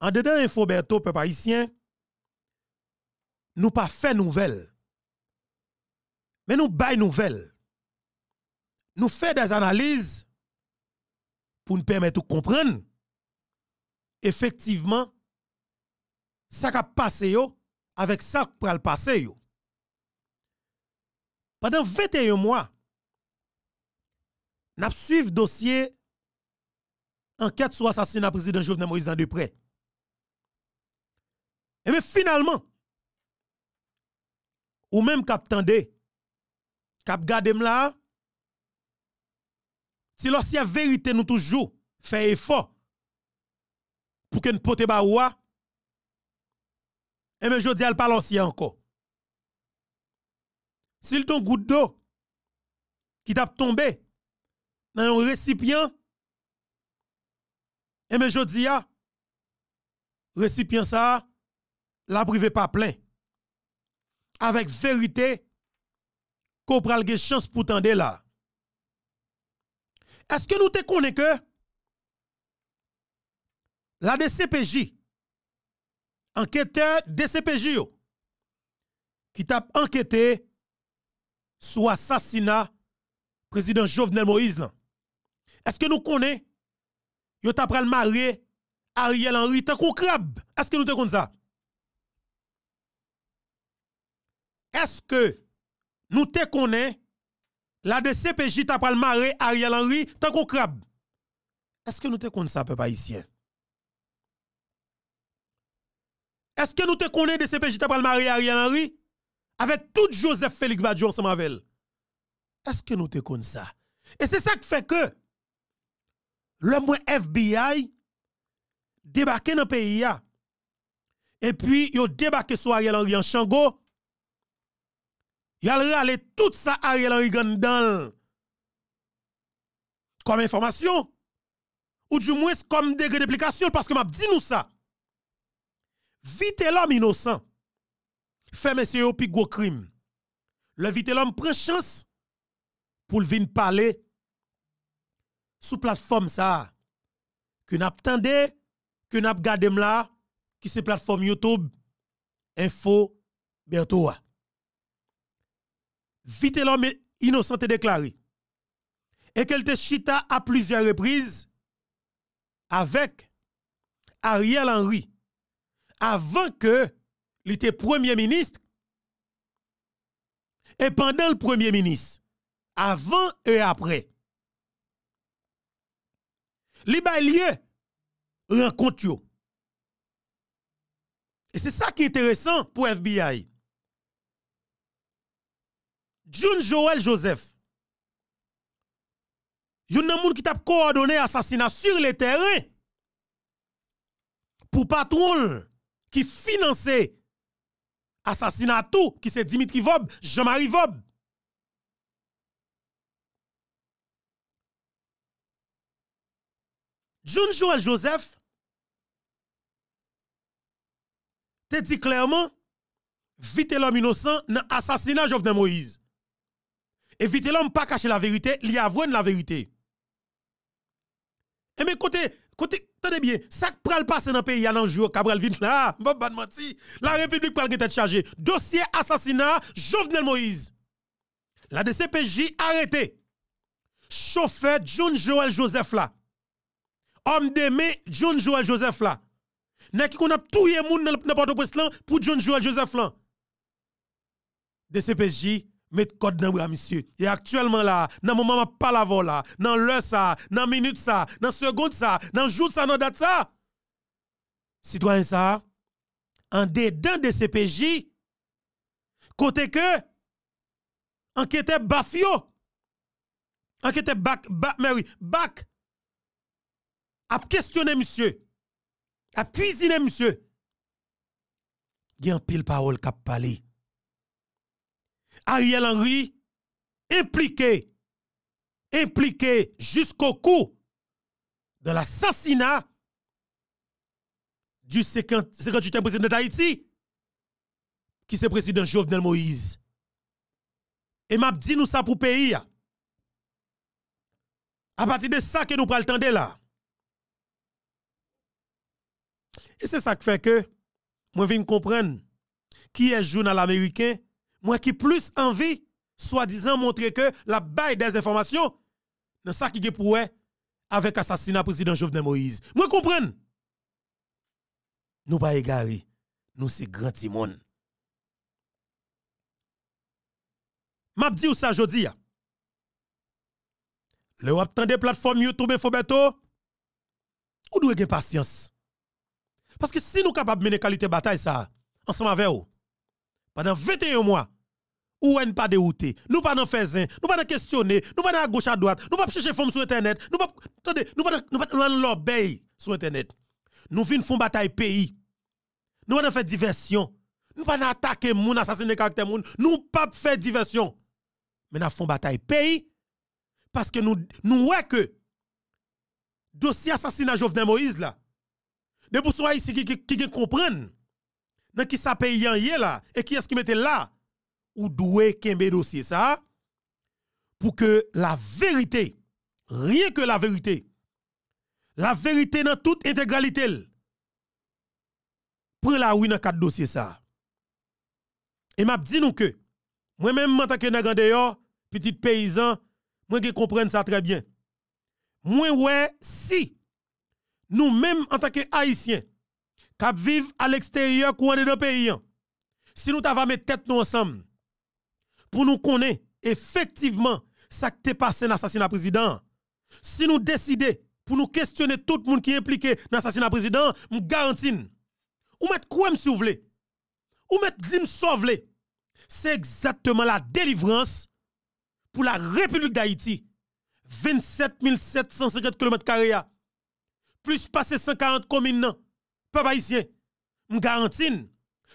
En dedans Infoberto, peuple haïtien, nous pas fait nouvelles, Mais nous bail nouvelles. Nous fait des analyses pour nous permettre de comprendre effectivement ce qui a passé avec ce qui va passé. Pendant 21 mois, nous suivons le dossier enquête sur l'assassinat du président Jovenel Moïse dans de près. Et eh bien finalement, ou même cap tende, cap gade là, si la vérité nous toujours fait effort pour que nous pote ba oua, et eh bien je dis pas l'ancien encore. S'il ton goutte d'eau qui t'a tombé dans un récipient, et eh bien je dis ah, récipient ça, la privé pas plein. Avec vérité, qu'on pral des chance pour tende là. Est-ce que nous te connais que la DCPJ, enquêteur DCPJ, qui t'a enquêté sur assassinat président Jovenel Moïse. Est-ce que nous connais yo t'a pral marié Ariel Henry, tant qu'on crabe. Est-ce que nous te connais ça? est-ce que nous te connaissons la DCPJ t'a le maré Ariel Henry tant qu'on crabe? Est-ce que nous te connaissons ça, peuple haïtien? Est-ce que nous te connaissons DCPJ t'a maré Ariel Henry avec tout Joseph Félix Badjou? ensemble avec Est-ce que nous te connaissons ça? Et c'est ça qui fait que le FBI débarque dans le pays. Et puis, il ont débarqué sur Ariel Henry en Chango. Il a tout ça Ariel Henry Gandal comme information ou du moins comme degré d'application parce que m'a dit nous ça. Vite l'homme innocent. Fait monsieur au plus crime. Le vite l'homme prend chance pour venir parler sous plateforme ça que n'a attendé que n'a gardé là qui c'est plateforme YouTube Info Bertoa vite l'homme innocent est déclaré. Et qu'elle te chita à plusieurs reprises avec Ariel Henry avant que il était premier ministre et pendant le premier ministre, avant et après. les lieu rencontre Et c'est ça qui est intéressant pour FBI. John Joel Joseph, yon nan moun qui tap coordonné assassinat sur le terrain pour patron qui finançait assassinat tout, qui c'est Dimitri Vob, Jean-Marie Vob. John Joel Joseph te dit clairement, vite l'homme innocent dans l'assassinat Jovenel Moïse évitez l'homme pas cacher la vérité, il avoue la vérité. Et eh mais côté, côté, tenez bien, ça pral passer dans le pays, il y a un jour, Cabral vient là, ah, pas la République pral est chargée. Dossier assassinat, Jovenel Moïse. La DCPJ arrêté. Chauffeur John Joel Joseph là. Homme d'aimer John Joel Joseph là. ki qu'on a tout monde dans de là pour John Joel Joseph là. DCPJ mettre code dans bras monsieur et actuellement là dans moment pas la dans l'heure ça dans minute ça dans seconde ça dans jour ça dans date ça citoyen ça en dedans de CPJ côté que enquêtez bafio Enquêtez bac bac mais oui bac a questionné monsieur a cuisiné monsieur il y a un pile parole qui a parlé Ariel Henry impliqué, impliqué jusqu'au coup de l'assassinat du 58e président d'Haïti, qui c'est président Jovenel Moïse. Et m'a dit nous ça pour pays. À partir de ça que nous prenons le là. Et c'est ça qui fait que moi viens comprendre qui est journal américain moi qui plus envie, soi-disant montrer que la baille des informations, dans ça qui est pour avec assassinat président Jovenel Moïse. Moi comprenne. Nous pas égarés. Nous c'est grand timon. M'a dit ça jodi Le avez des plateforme YouTube Fobeto. Ou la patience. Parce que si nous capables mener qualité bataille ça ensemble avec vous pendant 21 mois, ou n'a pas dérouté. Nous pas dans faisin, nous pas dans questionner, nous pas dans gauche à droite, nous pas chercher forme sur internet, nous pas attendez, nous pas nous sur internet. Nous venons faire bataille pays. Nous pas faire diversion. Nous pas attaquer moun, assassiner caractère moun, nous pas faire diversion. Mais nous faisons bataille pays parce que nous nous voyons que dossier assassinat Jovenel Moïse là. Des pour ici qui qui, qui comprennent dans qui s'appelle paye là et qui est-ce qui mettait là ou doué kembe dossier ça pour que la vérité rien que la vérité la vérité dans toute intégralité prend la oui dans quatre dossiers ça et m'a dit nous que moi même en tant que nagande petit paysan moi qui comprends ça très bien moi ouais si nous même en tant que haïtien qui vivent à l'extérieur courant de nos pays. Hein. Si nous avons mis tête nous ensemble, pour nous connaître effectivement ce qui t'est passé dans l'assassinat président, si nous décidons pour nous questionner tout le monde qui est impliqué dans l'assassinat président, nous garantissons. Ou mettre quoi si vous voulez. Ou mettre dim C'est exactement la délivrance pour la République d'Haïti. 27 750 km, plus passer 140 communes. Papa haïtien, je garantis.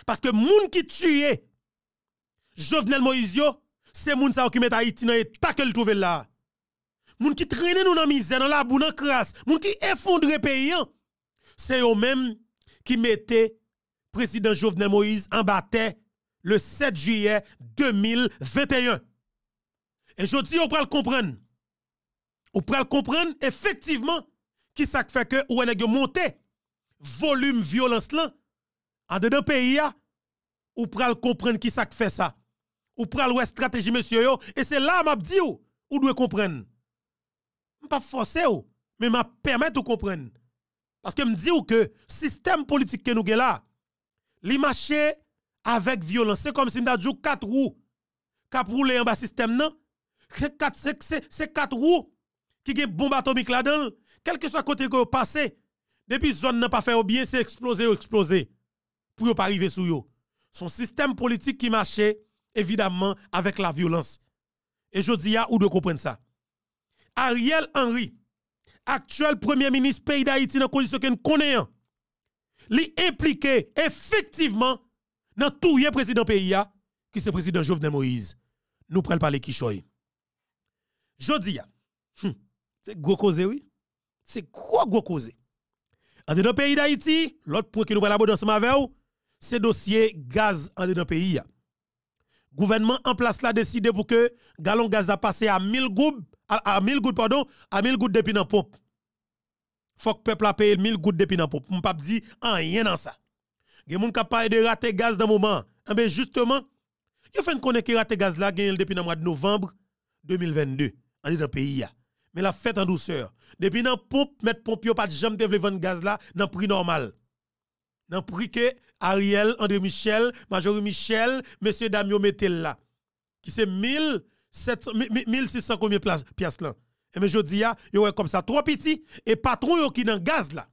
Parce que moun qui tué Jovenel Moïse, c'est moun qui met Haïti dans l'état le trouve là. Moun qui traîne nous dans misère, dans la boue, dans crasse, moun qui effondre pays, hein. c'est eux même qui mettaient président Jovenel Moïse en bataille le 7 juillet 2021. Et je dis, on peut le comprendre. On peut le comprendre effectivement qui ça fait que ou est monté volume violence là, en dedans pays ou pral comprendre qui ça fait ça. Ou pral ouais stratégie monsieur yo, et c'est là m'a dit ou, ou doit comprendre. pas forcer ou, mais m'a permettre ou comprendre. Parce que me dit ou que système politique que nous avons là, li avec violence, c'est comme si m'a dit quatre roues cap rouler en bas système non. C'est quatre roues qui ont bombe atomique là-dedans. Quel que soit côté que vous passez, depuis zone n'a pas fait au bien, c'est exploser ou exploser. Pour pas arriver sur yo. Son système politique qui marchait, évidemment, avec la violence. Et je dis à ou de comprendre ça. Ariel Henry, actuel premier ministre pays d'Haïti dans condition qu'il connaît, li impliqué effectivement dans tout le président pays qui c'est président Jovenel Moïse. Nous prenons parler qui choy. Je dis, hum, c'est gros cause, oui. C'est gros gros en dedans pays d'Haïti, l'autre point que nous allons dans ensemble avec vous, c'est dossier gaz en dedans pays. Gouvernement en place là décidé pour que galon gaz a passé à 1000 gouttes à, 1000 gouttes pardon, à 1000 gouttes depuis dans pompe. Faut que le peuple a payé 1000 gouttes depuis dans pompe. On pas dit rien dans ça. Gen a ka de rater gaz dans moment. Eh ben justement, a fait connaître qui rater gaz là gaz depuis le mois de novembre 2022 en dedans pays mais la fête en douceur. Depuis dans pompe, mettre pompio pas de jambe de vendre gaz là, dans prix normal. Dans prix que Ariel, André Michel, Major Michel, monsieur Damio Metel là qui c'est 1600 combien place pièces là. Et eh mais je dis y yo comme ça trois petits et patron yo qui dans gaz là.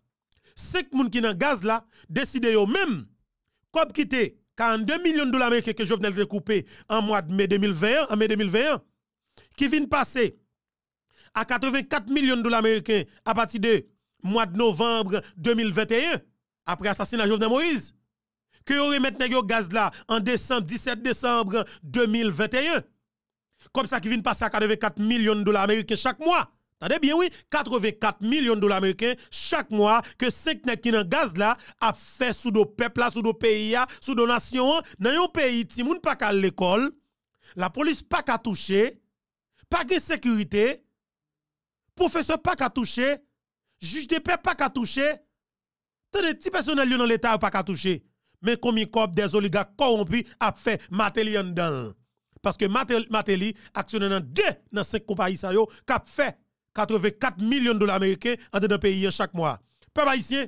Cinq moun qui dans gaz là décide yo même comme quitter 42 millions de dollars américains que de venais en mois de mai 2020, en mai 2021 qui vient passer à 84 millions de dollars américains à partir de mois de novembre 2021, après l'assassinat de Jovenel Moïse. Que vous remettre le gaz là en décembre, 17 décembre 2021. Comme ça qui vient passer à 84 millions de dollars américains chaque mois. Attendez bien, oui, 84 millions de dollars américains chaque mois que 5 qui gaz là a fait sous nos peuples, sous nos pays, sous nos nations, dans pays, vous n'avez pas à l'école, la police pas qu'à toucher, pas de sécurité, professeur pas qu'à toucher, juge de paix pas qu'à toucher, tant de petits personnels dans l'État pas qu'à toucher. Mais combien cop des oligarques corrompus a fait Matéli en Parce que Matéli actionnaire dans deux dans cinq compagnies ça yo, a fait 84 millions de dollars américains dans de pays chaque mois. Peuple haïtien,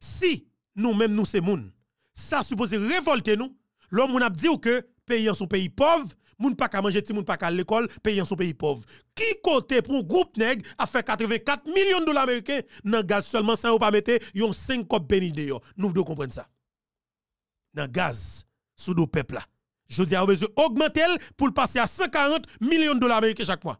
si nous même nous, sommes, c'est ça suppose révolter nous. L'homme on a dit que pays sont son pays pauvre, moun pas ka manger ti moun pas à l'école payant son pays pauvre qui côté pour un groupe nèg a fait 84 millions de dollars américains dans gaz seulement sans ou pas mette yon 5 cop béni de nous devons comprendre ça dans gaz sous do peuple là je dis a besoin augmenter pour passer à 140 millions de dollars américains chaque mois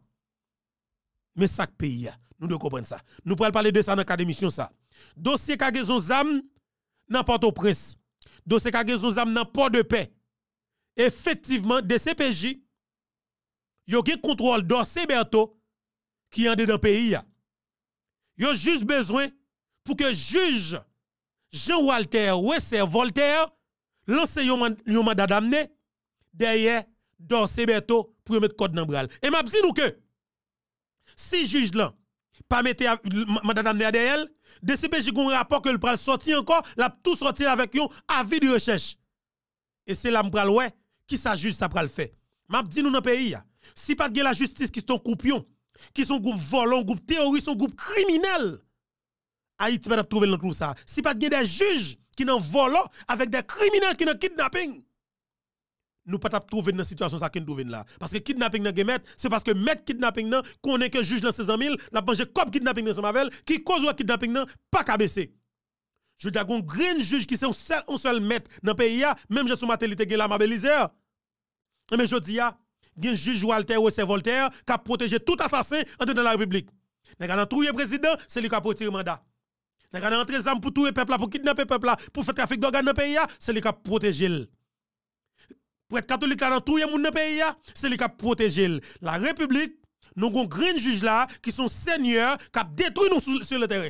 mais chaque pays nous devons comprendre ça nous pourrons parler de ça dans cadre ça dossier kagezon zam dans Port-au-Prince dossier kagezon zam dans Port-de-Paix effectivement, DCPJ, a gen contrôle dossier Berto qui est dans le pays. a juste besoin pour que juge Jean Walter Wesser Voltaire lance yon mandat d'amener derrière dossier Berto pour mettre code dans Et m'a dit nous que si juge là pas mettre mandat d'amener derrière elle, DCPJ un rapport que le pral sorti encore, l'a tout sorti avec un avis de recherche. Et c'est là m'pral ouais qui s'ajuste, ça ça le fait. M'a dit nous dans pays si pas de la justice qui sont coupions, qui sont groupe volants, groupe terroristes, sont groupe criminels. Haïti va trouver dans ça. Si pas de des juges qui sont volant avec des criminels qui n'en kidnapping. Nous pas trouver dans situation ça nous là parce que kidnapping dans c'est parce que mettre kidnapping qu'on connaît que juge dans 16000 la manger comme kidnapping dans son mavel qui cause le kidnapping pas pas baisser. Je dis à un grand juge qui est un seul, maître dans le pays, même si suis matin, il est là, Mais je dis, à, ah, y a un juge Walter c'est Voltaire qui a protégé tout assassin en dans la République. Il a trouvé le président, c'est lui qui a protégé le mandat. Il a entré pour tout le peuple, pour kidnapper le peuple, pour faire trafic d'organes dans le pays, c'est lui qui a protégé. Pour être catholique, dans tout le monde dans le pays, c'est lui qui a protégé. La République, nous avons un grand juge là qui sont seigneurs qui a détruit nous sur le terrain.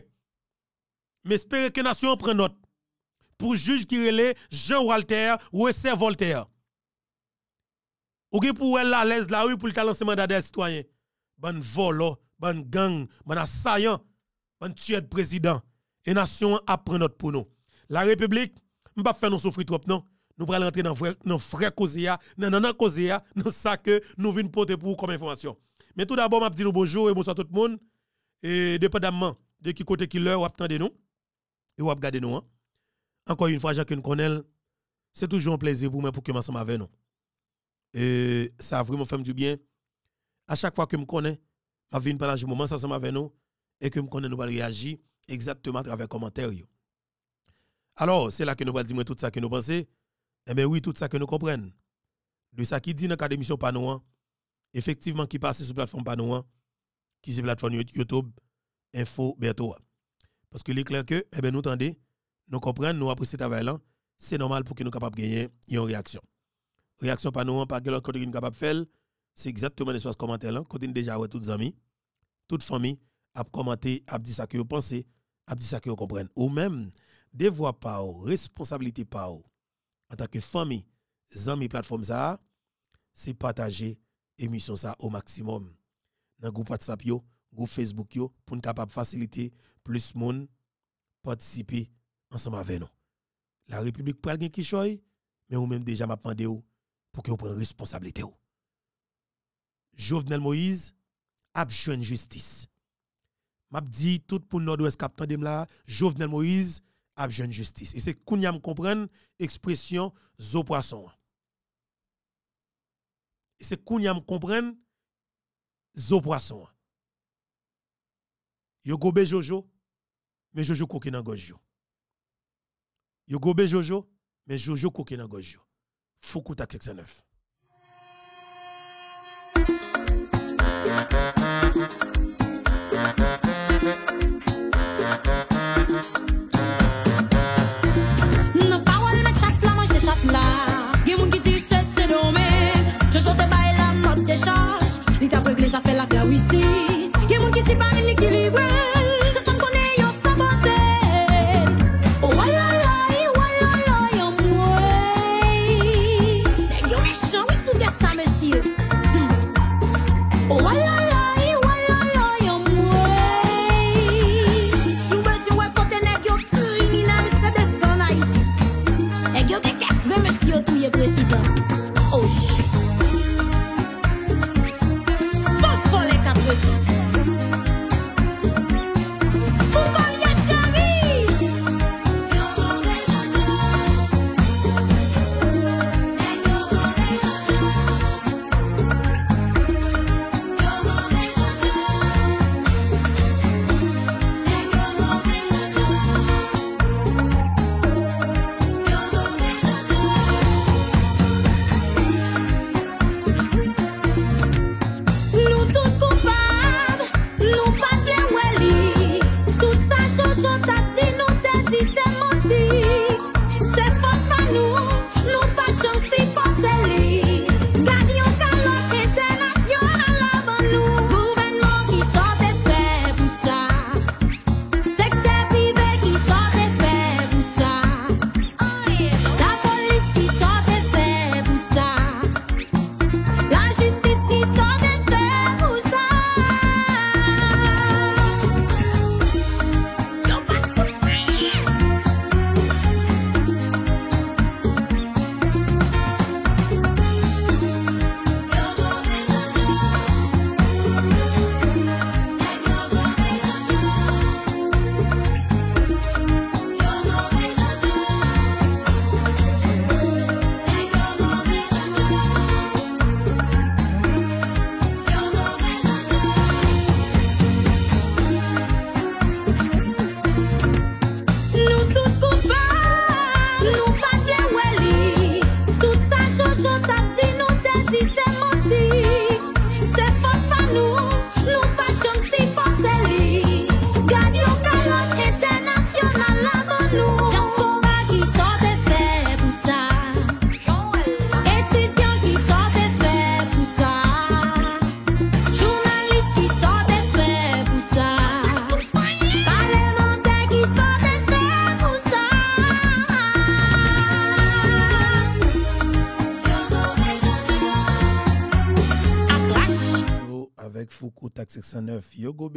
Mais espérez que nation prenne note pour juge qui relait Jean Walter ou Voltaire. Ou pour elle à l'aise la rue pour le lancer mandat des citoyens. Bon volo, oh, bon gang, bon assaillant, tueur de président. Et nation apprend note pour nous. La République, ne pas faire nous souffrir trop non. Nous allons rentrer dans nos frères, dans nos cause que nous venons porter pour comme information. Mais tout d'abord, je vous dis bonjour et bonsoir tout le monde et dépendamment de qui côté qui l'heure ou attendez nous et vous regardé nous. Hein. Encore une fois, chacun connaît, c'est toujours un plaisir pour moi pour que je ensemble avec nous. Et ça a vraiment fait du bien. À chaque fois que je connais, je viens pendant un moment ça avec nous et que je connais, nous allons réagir exactement à travers les commentaires. Alors, c'est là que nous allons dire tout ça que nous pensons. Et eh bien oui, tout ça que nous comprenons. De ça qui dit dans la d'émission Panouan, hein. effectivement qui passe sur la plateforme Panouan, hein. qui est la plateforme YouTube, Info bertois. Parce que l'éclair que, eh ben, nous tendez, nous comprenons, nous apprécions ce travail-là, c'est normal pour que nous capables de gagner une réaction. Réaction par nous, par quelqu'un qui est capable de faire, c'est exactement l'espace commentaire là, côté déjà ouais toutes amis, toute famille a commenté, a dit ça que vous pensez, a dit ça que vous comprenez. Ou même, des voix par responsabilité par en tant que famille, amis plateforme ça, c'est partager l'émission ça au maximum. Dans le groupe WhatsApp le groupe Facebook pour nous faciliter plus moun participer ensemble avec nous. La République quelqu'un qui choye, mais ou même déjà m'a demandé pour que vous preniez responsabilité. Jovenel Moïse a une justice. M'a dit tout pour nord-ouest cap de là, Jovenel Moïse a une justice. Et c'est kounya me expression zo poisson. Et c'est kounya me zo poisson. Yo gobe jojo, men Jojo kou ki nan goj yo. Yo gobe Jojo, men Jojo kou ki nan goj yo. Fou kouta kek sa nef.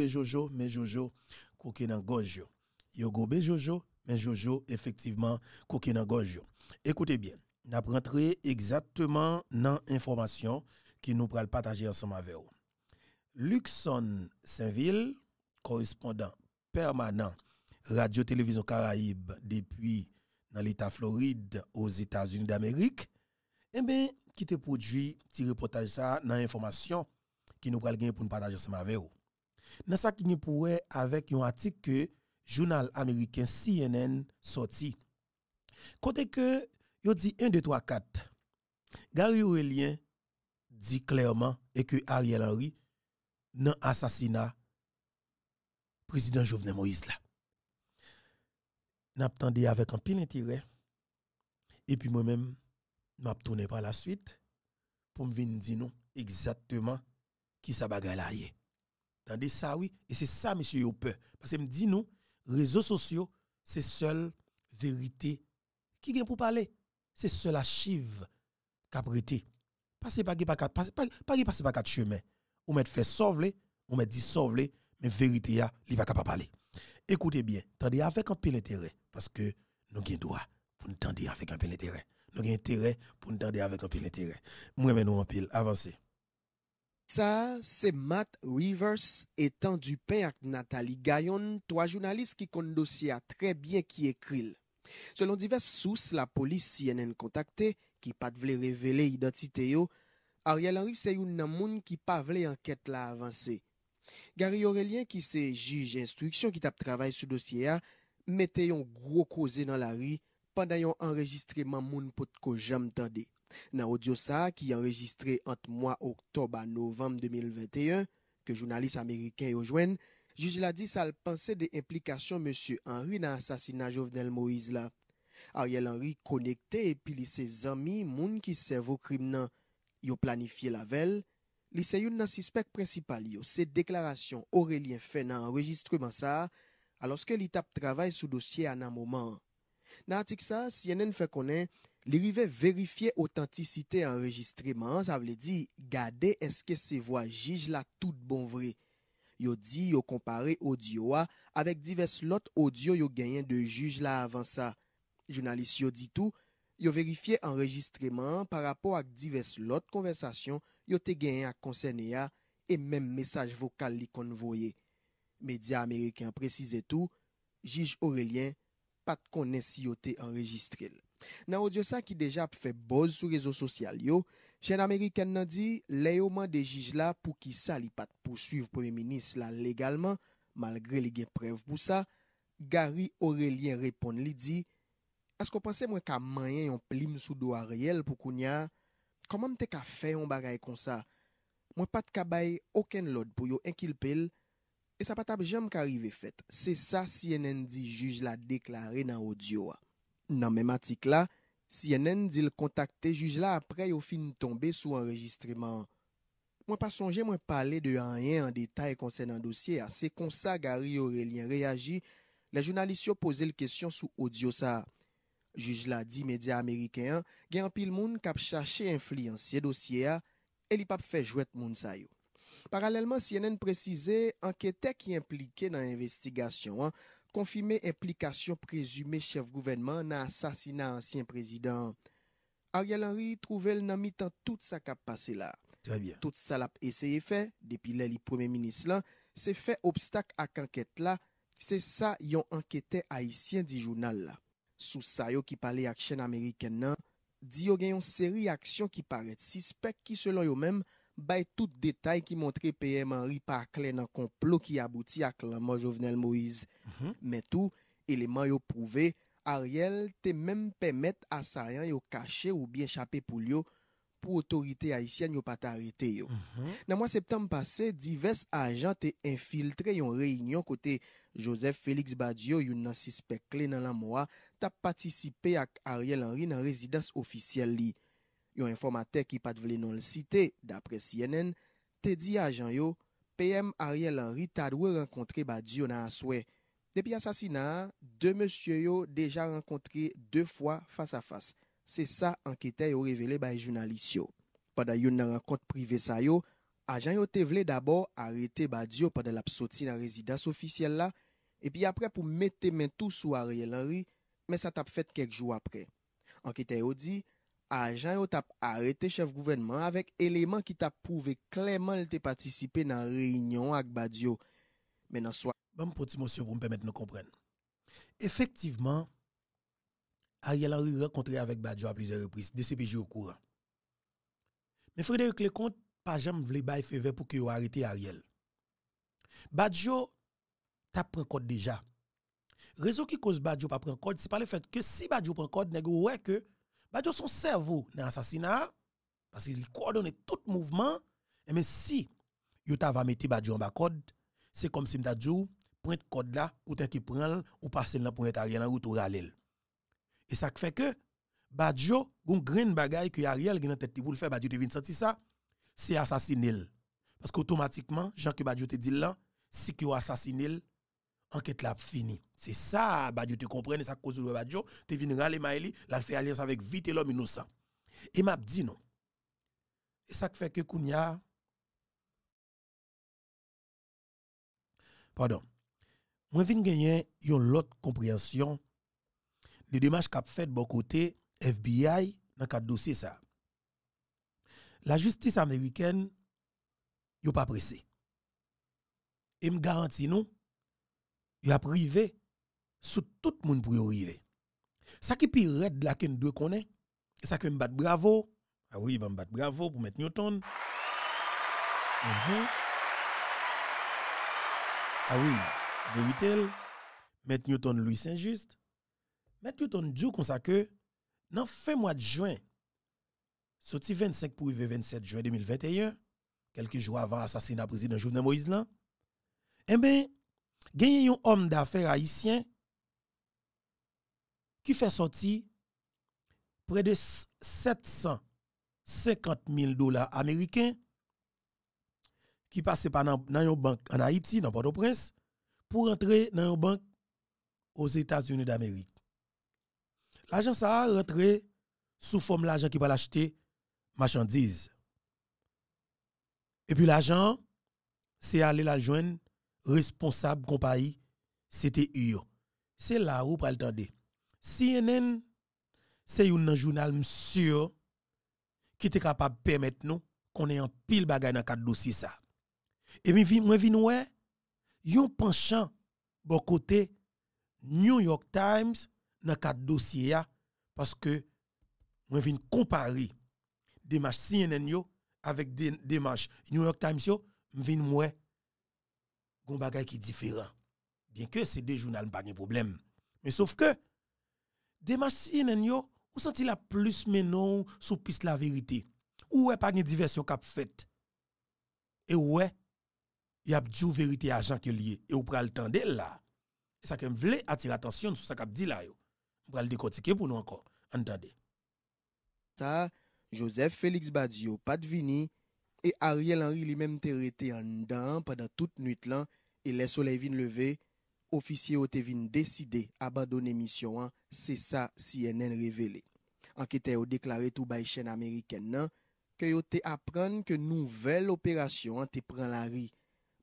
Jojo, mais Jojo, coqué dans gorge. Yo gobe Jojo, mais Jojo, effectivement, coqué dans gorge. Écoutez bien, n'a rentré exactement dans l'information qui nous pral partager ensemble avec vous. Luxon Saint-Ville, correspondant permanent Radio-Télévision Caraïbe depuis dans l'État Floride aux États-Unis d'Amérique, eh bien, qui te produit petit reportage ça dans l'information qui nous pral pour nous partager ensemble avec vous. Dans ce qui pour avec un article que journal américain CNN sorti. Quand que yo dit 1 2 3 4. Gary Aurelien dit clairement et que Ariel Henry assassiné assassinat président Jovenel Moïse là. N'attendez avec un pile intérêt. Et puis moi-même, tourné par la suite pour me dire exactement qui ça bagaille là Tendez ça, oui. Et c'est ça, monsieur, Parce que me dit nous, réseaux sociaux, c'est seule vérité qui vient pour parler. C'est seule archive a prêté. pas pas pas par pas quatre chemins. On met fait sauver, on met dit sauver, mais vérité là, n'est pas capable parler. Écoutez bien, tendez avec un peu d'intérêt parce que nous avons droit pour nous tendre avec un peu d'intérêt. Nous avons intérêt pour nous tendre avec un peu d'intérêt. Moi, nous, en pile, avancez. Sa, se Matt Rivers etan du pen ak Nathalie Gayon, toa jounalist ki kon dosye a trebyen ki ekril. Selon divers sous, la polis CNN kontakte, ki pat vle revele identite yo, a rial anri se yon nan moun ki pat vle anket la avanse. Gary Aurelien ki se juj instruksyon ki tap travay sou dosye a, mette yon gro koze nan la ri, pandan yon enregistreman moun pot ko jam tende. nan odyo sa ki yon registre ant mwa oktob a novem 2021 ke jounalis Amerike yo jwen, juj la di sal panse de implikasyon Mons. Henry nan asasinan Jovenel Moïse la. A yon Henry konekte epi li se zami moun ki se vokrim nan yo planifi la vel, li se yon nan sispek principali yo se deklarasyon aurelien fe nan enregistreman sa aloske li tap travay sou dosye anan mouman. Nan atik sa, si yon nen fe konen, Li rive verifiye autentisite enregistreman, sa vle di, gade eske se vwa jij la tout bon vre. Yo di yo kompare audio a, avek divers lot audio yo genyen de jij la avan sa. Jounalist yo di tou, yo verifiye enregistreman, par rapport ak divers lot konversasyon, yo te genyen ak konsen e ya, e menm mesaj vokal li konvoye. Medya Ameriken precize tou, jij Aurelien pat konen si yo te enregistre l. Nan odyo sa ki deja ap fe boz sou rezo sosyal yo, chen Ameriken nan di, le yo man de jij la pou ki sa li pat pou suyv pou menis la legalman, malgre li gen prev pou sa, Gary Aurelien repon li di, as ko panse mwen ka mayen yon plim sou do a reyel pou koun ya, koman mte ka fe yon bagay kon sa, mwen pat kabay oken lod pou yo enkil pel, e sa pat ap jom ka rive fet, se sa si enen di jij la deklari nan odyo a. Nan men matik la, CNN di l kontakte juj la apre yo fin tombe sou enregistreman. Mwen pa sonje mwen pale de anyen an detay konsen an dosye a. Se konsa Gary Aurelien reagi, la jounalisyon pose l kesyon sou odyo sa. Juj la di media Amerikean, gen apil moun kap chache infliansye dosye a, e li pap fejwet moun sayo. Paralelman CNN precize, anketek y implike nan investigasyon an, Konfime implikasyon prezume chev gouvenman nan asasina ansyen prezident. Ariel Henry trouvel nan mitan tout sa kap pase la. Tout sa lap eseye fe, depi le li pweme minis lan, se fe obstak ak anket la, se sa yon anketen aisyen di jounal la. Sou sa yo ki pale ak chen Ameriken nan, di yo genyon seri aksyon ki paret sispek ki selon yo menm, bay tout detay ki montre PM Henri Parclay nan konplo ki abouti ak laman Jovenel Moïse. Metou, mhm. eleman yo prouve, Ariel te menm pemet asayan yo kache ou bien chapè pou liyo pou otorite Aisyen yo patarete yo. Mhm. Nan mwa septem pase, divers ajan te infiltre yon reinyon kote Joseph Félix Badiou yon nan sispekle nan laman Moïse ta patisipe ak Ariel Henri nan rezidans ofisyel liyo. Yon informatek ki pat vle non l site, dapre CNN, te di a jan yo, PM Ariel Henry tadwe renkontre ba diyo nan aswe. Depi asasina, de monsye yo deja renkontre de fwa fas a fas. Se sa, ankete yo revele bay jounalis yo. Pada yon nan renkontre prive sa yo, a jan yo te vle dabor arete ba diyo padel ap soti nan rezidans ofisyel la, epi apre pou mete men tou sou Ariel Henry, men sa tap fet kek jou apre. Ankete yo di, Ajan yo tap arete chev gouvenman avek eleman ki tap pouve kleman li te patisipe nan reinyon ak Badiou. Menan swa. Ba m pou ti monsyon pou m pemet nou kompren. Efektiveman, Ariel anri rekontre avek Badiou a plize repris, de sepeji ou kouran. Me frederik le kont pa jen m vle bay feve pou ki yo arete Ariel. Badiou tap pren kod deja. Rezo ki kos Badiou pa pren kod se pa le fet ke si Badiou pren kod neg wè ke Badjo son cerveau dans l'assassinat, parce qu'il coordonne tout mouvement, et eh mais si Yota va mettre Badjo en bas code, c'est comme si m'ta dit, point code là, ou t'en qui prend, ou passe dans point Ariel, ou tout Et ça fait que, Badjo, un green bagaille que Ariel, qui dans tête pour faire, Badjo devine sentir ça, c'est assassiner. Parce qu'automatiquement, Jean que Badjo te dit là, si vous assassiné, enquête là finie. C'est ça, Badio tu comprends, c'est ça cause de Badjo, tu viens râler Maïli, là, fait alliance avec vite l'homme innocent. Et m'a dit non. Et ça fait que Kounia. Pardon. Moi, je viens gagner une autre compréhension des démarches qu'a fait de bon côté FBI dans le dossier ça. La justice américaine, n'est pas pressé Et me garantis non il a privé sous tout le monde pour y arriver. Ça qui pire red là que nous devons C'est ça que me bat bravo. Ah oui, me bat bravo pour mettre Newton. Mhm. Ah oui, vérité, mettre Newton Louis Saint-Just. Mettre Newton dit comme ça que dans fin mois de juin, sorti 25 pour 27 juin 2021, quelques jours avant l'assassinat président Jovenel Moïse là, eh bien, il y a un homme d'affaires haïtien qui fait sortir près de 750 000 dollars américains qui passaient par dans une banque en Haïti, dans Port-au-Prince, pour entrer dans une banque aux États-Unis d'Amérique. L'agent ça a rentré sous forme l'agent qui va l'acheter marchandises. Et puis l'agent c'est aller la joindre responsable compagnie, c'était ur. C'est là où vous le CNN, c'est un journal sûr qui est capable de permettre nous qu'on ait un pile choses dans quatre dossiers. Et puis moi vinn ouais, yon penchant bon côté New York Times dans quatre dossiers. parce que moi vinn comparer démarche CNN yo avec des New York Times yo, vinn moi gon bagaille qui différent. Bien que ces deux journaux pas de problème. Mais sauf que Dema si yenen yo, ou senti la plus menon sou pis la verite. Ou we pa gne diversyon kap fet. E ou we, yap djou verite a jan ke liye. E ou pral tende la. E sa kem vle atir atensyon sou sa kap di la yo. Pral dekotike pou nou ankon. An tende. Sa, Joseph Félix Badio pat vini. E Ariel Henry li mèm terete an dan padan tout nüt lan. E lè sole vin levey. Oficye yo te vin deside abandone misyon an, se sa CNN revele. Anketen yo deklare tou bay chen Ameriken nan, ke yo te apren ke nouvel operasyon an te pren la ri.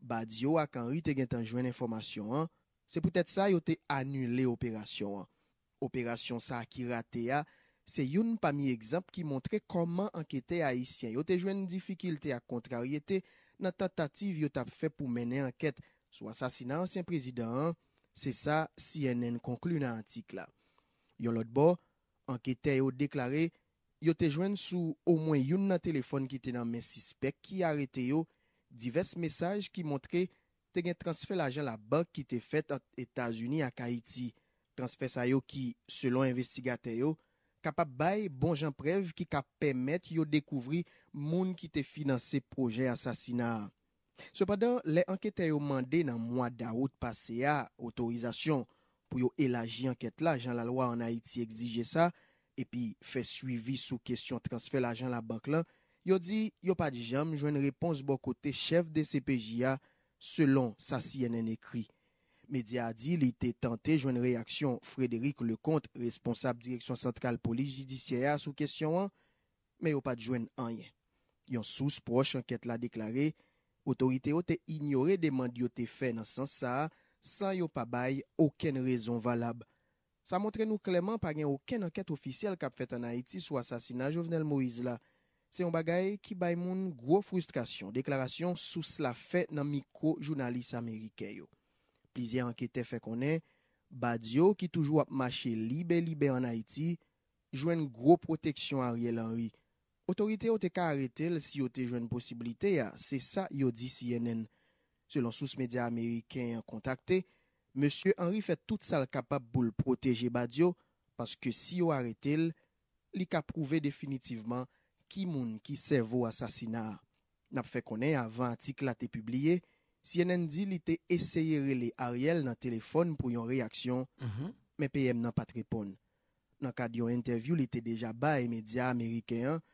Ba diyo ak an ri te gen tanjwen informasyon an, se pwetet sa yo te anule operasyon an. Operasyon sa akira te a, se yon pami ekzamp ki montre koman anketen a isyen. Yo te jwen njifikilte a kontraryete nan tatative yo tap fe pou mene anketen. Sou asasina ansyen prezident an, se sa CNN konklu nan antik la. Yo lot bo, anke te yo deklare, yo te jwen sou o mwen yun nan telefon ki te nan men sispek ki arete yo, divers mesaj ki montre te gen transfer la jel a bank ki te fet at Etasuni a Kaiti. Transfer sa yo ki, selon investigate yo, kapap bay bon janprev ki kap pemet yo dekouvri moun ki te finanse proje asasina an. Sopadan, le ankete yo mande nan mwa daout pase ya otorizasyon pou yo elaji ankete la, jan la lwa an Haiti egzije sa, epi fe suivi sou kesyon transfer la jan la bank lan, yo di yo pa di jam jwen repons bokote chef de CPJA selon sa siyen en ekri. Mediadi li te tante jwen reaksyon Frédéric Lecomte, responsable direksyon sentral polis jidisyaya sou kesyon an, me yo pa di jwen anyen. Yon sous proche ankete la deklaré, Otorite yo te ignore deman diyo te fe nan san sa, san yo pa bay oken rezon valab. Sa montre nou kleman pa gen oken anket ofisyal kap fet an Haiti sou asasina Jovenel Moïse la. Se yon bagay ki bay moun gro frustrasyon, deklarasyon sous la fet nan mikro jounalis Amerike yo. Plizye anket efek one, badz yo ki toujou ap mache libe-libe an Haiti, jwen gro proteksyon a riel anri. Otorite ah, yo te ka arete l si yo te jwen posibilite ya, se sa yo di CNN. Selon sous-media Ameriken yon kontakte, Monsie Henri fè tout sal kapap bou l proteje bad yo, paske si yo arete l, li ka prouve definitivman ki moun ki se vo asasina. Nap fè konen, avan atik la te publie, CNN di li te eseyere le Ariel nan telefon pou yon reaksyon, men mm-hmm. pe yem nan pat repon. Nankad yon interview li te deja baye media Ameriken yon,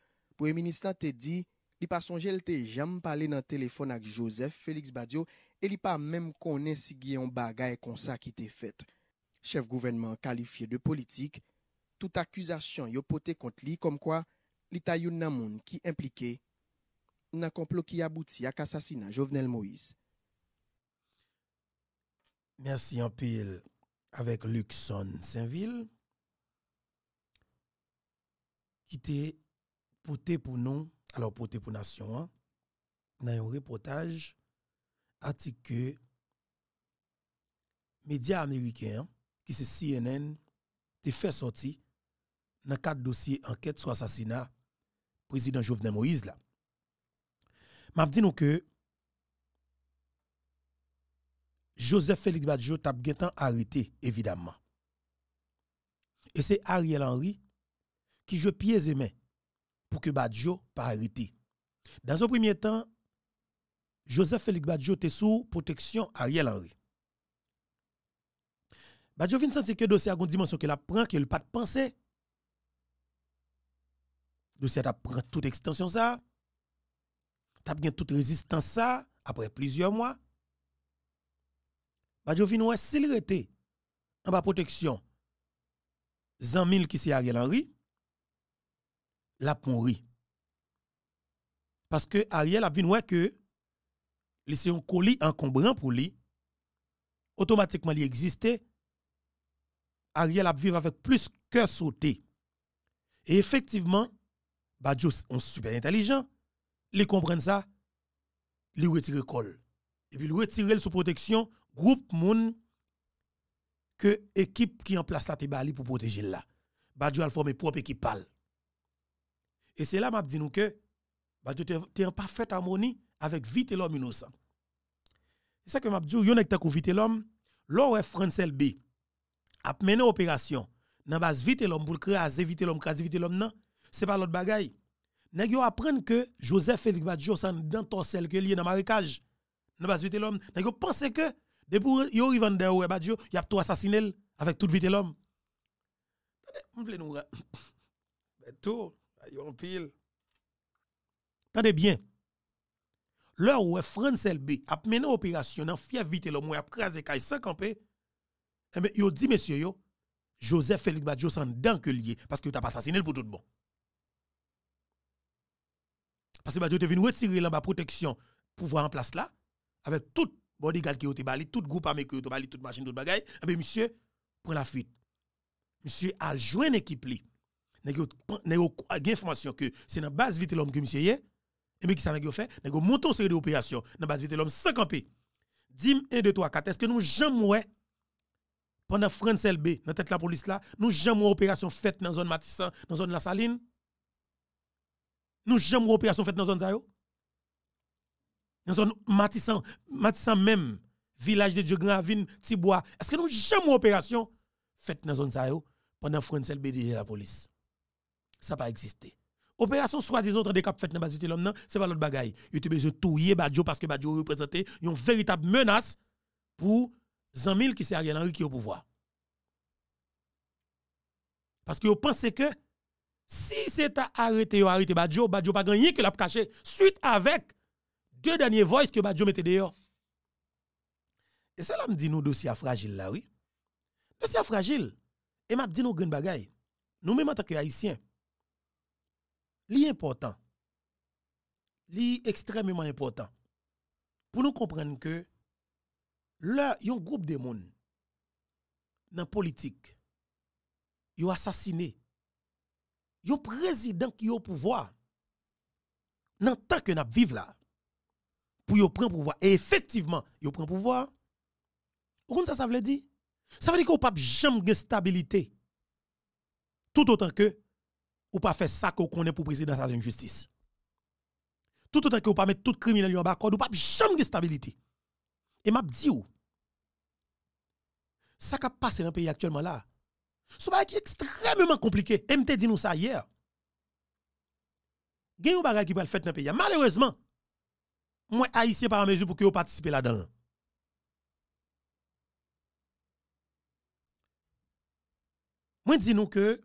le ministre te dit, il pas il jamais parlé dans le téléphone avec Joseph Félix Badio et il pas même connu si il y a un bagage comme ça qui t'est fait. Chef gouvernement qualifié de politique, toute accusation yo portée contre lui comme quoi l'État yon qui impliqué nan complot qui aboutit à l'assassinat Jovenel Moïse. Merci en pile avec Luxon Saint-Ville qui était porté pour nous, alors porté pour Nation, hein. dans un reportage, article que médias américains, hein, qui c'est CNN, te fait sortir dans quatre dossiers enquête sur assassinat président Jovenel Moïse là. M'a dit que Joseph Félix Badjo t'a arrêté évidemment. Et c'est Ariel Henry qui je pieds et mains pour que Badjo pas arrêté. Dans un premier temps, Joseph Félix Badjo était sous protection Ariel Henry. Badjo vient sentir que le dossier a une dimension qu'il apprend, prend, que le pas de pensée. Le dossier a pris toute extension ça. T'as bien toute résistance ça après plusieurs mois. Badjo vient s'il était en bas protection. Zamil qui c'est Ariel Henry la pourri. Parce que Ariel a vu que c'est un colis encombrant pour lui. Automatiquement, il existait. Ariel a vivre avec plus que sauté. Et effectivement, Badjo, est super intelligent. Il comprend ça. Il retire col. Et puis il retire sous protection groupe moun que équipe qui en place bali pour protéger là. Badjo a formé e propre équipe et c'est là m'a dit nous que bah, tu es en parfaite harmonie avec vite l'homme innocent. C'est ça que m'a dit, yon ek vite l'homme, l'homme est France LB a mené opération dans base vite l'homme pour craser vite l'homme craser vite l'homme non, c'est pas l'autre bagaille. Nèg yo apprendre que Joseph Félix Badjo san dans torsel que lié dans marécage. Dans base vite l'homme, vous yo penser que depuis yo arrive dans ouais Badjo, y a tout assassiné avec toute vite l'homme. Attendez, on veut nous tout Yon pile. Tendez bien. L'heure où France LB a mené opération en fier vite le mois après Azekay sans campé. Et eh il il dit monsieur yo Joseph Félix Badjo s'en dans que lié parce que t'as pas assassiné pour tout bon. Parce que Badjo est venu retirer la protection pouvoir en place là avec tout bodyguard qui était bali, tout groupe armé qui au bali, toute machine tout bagaille. Et eh bien monsieur prend la fuite. Monsieur a joint l'équipe li a gen information que c'est dans base vite l'homme que monsieur est et mais qui ça nèg fait Nego monte une série d'opérations dans base vite l'homme sans camper dim 1 2 3 4 est-ce que nous jamais pendant France LB dans tête la police là nous jamais opération faite dans zone Matissan dans zone La Saline nous jamais opération faite dans zone Zayo dans zone Matissan Matissan même village de Dieu Gravine Tibois est-ce que nous jamais opération faite dans zone Zayo pendant France LB la police ça pas existé. Opération soi-disant des cap fait dans base l'homme non, c'est pas l'autre bagaille. Il tout besoin tout Badjo parce que Badjo représentait une véritable menace pour Zamil qui c'est arrêté qui est au pouvoir. Parce que vous pensez que si c'est arrêté arrêter ou arrêter Badjo, Badjo pas gagné que l'a caché suite avec deux derniers voix que Badjo mettait dehors. Et cela me dit nous dossier fragile là oui. Dossier fragile et m'a dit nous grande bagaille. Nous même en tant que haïtiens li important. Li extrêmement important. Pour nous comprendre que là, il y a un groupe de monde dans la politique. Ils assassiné. a président qui au pouvoir. Dans le temps que nous vivons là, pour yo prendre pouvoir. Et effectivement, il prend pouvoir. Vous ça, ça veut dire? Ça veut dire qu'on pas jamais de stabilité. Tout autant que ou pas faire ça qu'on connaît pour président de la justice. Tout autant que vous pas mettre tout criminel en bas ou pas jamais de stabilité. Et m'a dit ou ça qui passé dans le pays actuellement là. C'est qui extrêmement compliqué. Et m'te dit nous ça hier. Gen ou bagay qui va le faire dans le pays. Malheureusement, moi haïtien par mesure pour que vous participez là-dedans. Moi dis nous que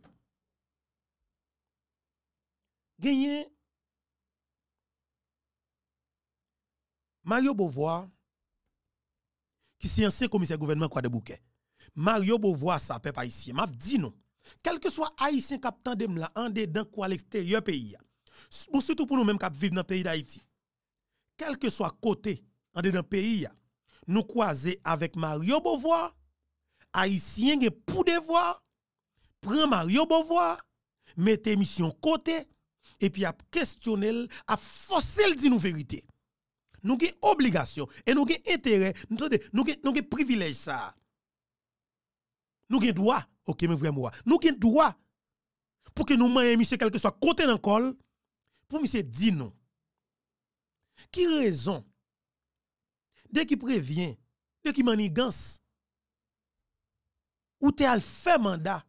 Mario Beauvoir, qui est ancien commissaire gouvernement quoi de Bouquet. Mario Beauvoir, ça, peuple haïtien. M'a dit non. Quel que soit haïtien captain de m'la en dedans quoi, l'extérieur pays, surtout pour nous-mêmes qui vivons dans le pays d'Haïti, quel que soit côté en dedans pays, nous croiser avec Mario Beauvoir, haïtien qui pour devoir, prend Mario Beauvoir, mettez mission côté, et puis à questionner, à forcer le dire nous vérité. Nous avons obligation et nous avons intérêt, nous avons privilège ça. Nous avons droit, ok, mais vraiment, nous avons droit pour que nous manions monsieur quelque soit côté dans col pour monsieur dit non. Qui raison dès qu'il prévient, dès qu'il manigance ou t'es al fait mandat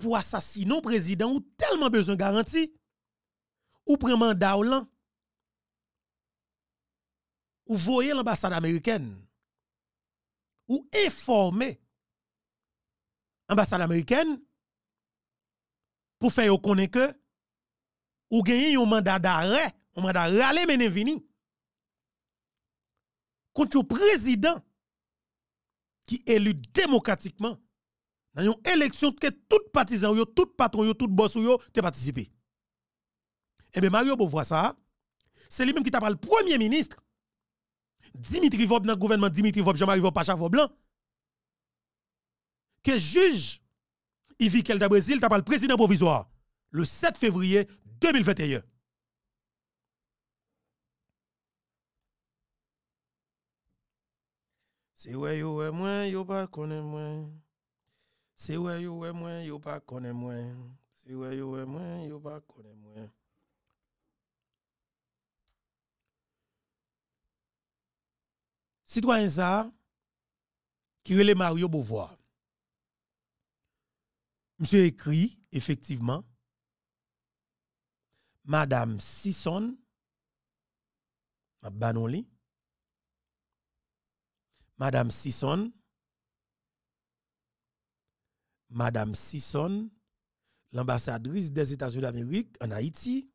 pour assassiner un président ou tellement besoin de garantie ou un mandat ou ou voyez l'ambassade américaine ou informer l'ambassade américaine pour faire connaître que ou gagner un mandat d'arrêt un mandat mais ne vini contre un président qui est élu démocratiquement dans une élection que tout partisan, tout patron, tout boss, te participé. Eh bien, Mario Beauvoir, ça, c'est lui-même qui t'a parlé premier ministre. Dimitri Vob dans le gouvernement, Dimitri Vob, Jean-Marie Vob, Pacha Vob, blanc. Que juge Il Kelda Brésil t'a parlé président provisoire le 7 février 2021. C'est ouais, yo, moi, yo, pas connaît, moi. Se wè yo wè mwen, yo pa konen mwen. Se Il yo wè mwen, yo pas konen moins. Citoyen sa, ki rele Mario Beauvoir. Monsieur écrit, effectivement, Madame Sisson, Madame Sisson, Madame Sisson, l'ambassadrice des États-Unis d'Amérique en Haïti,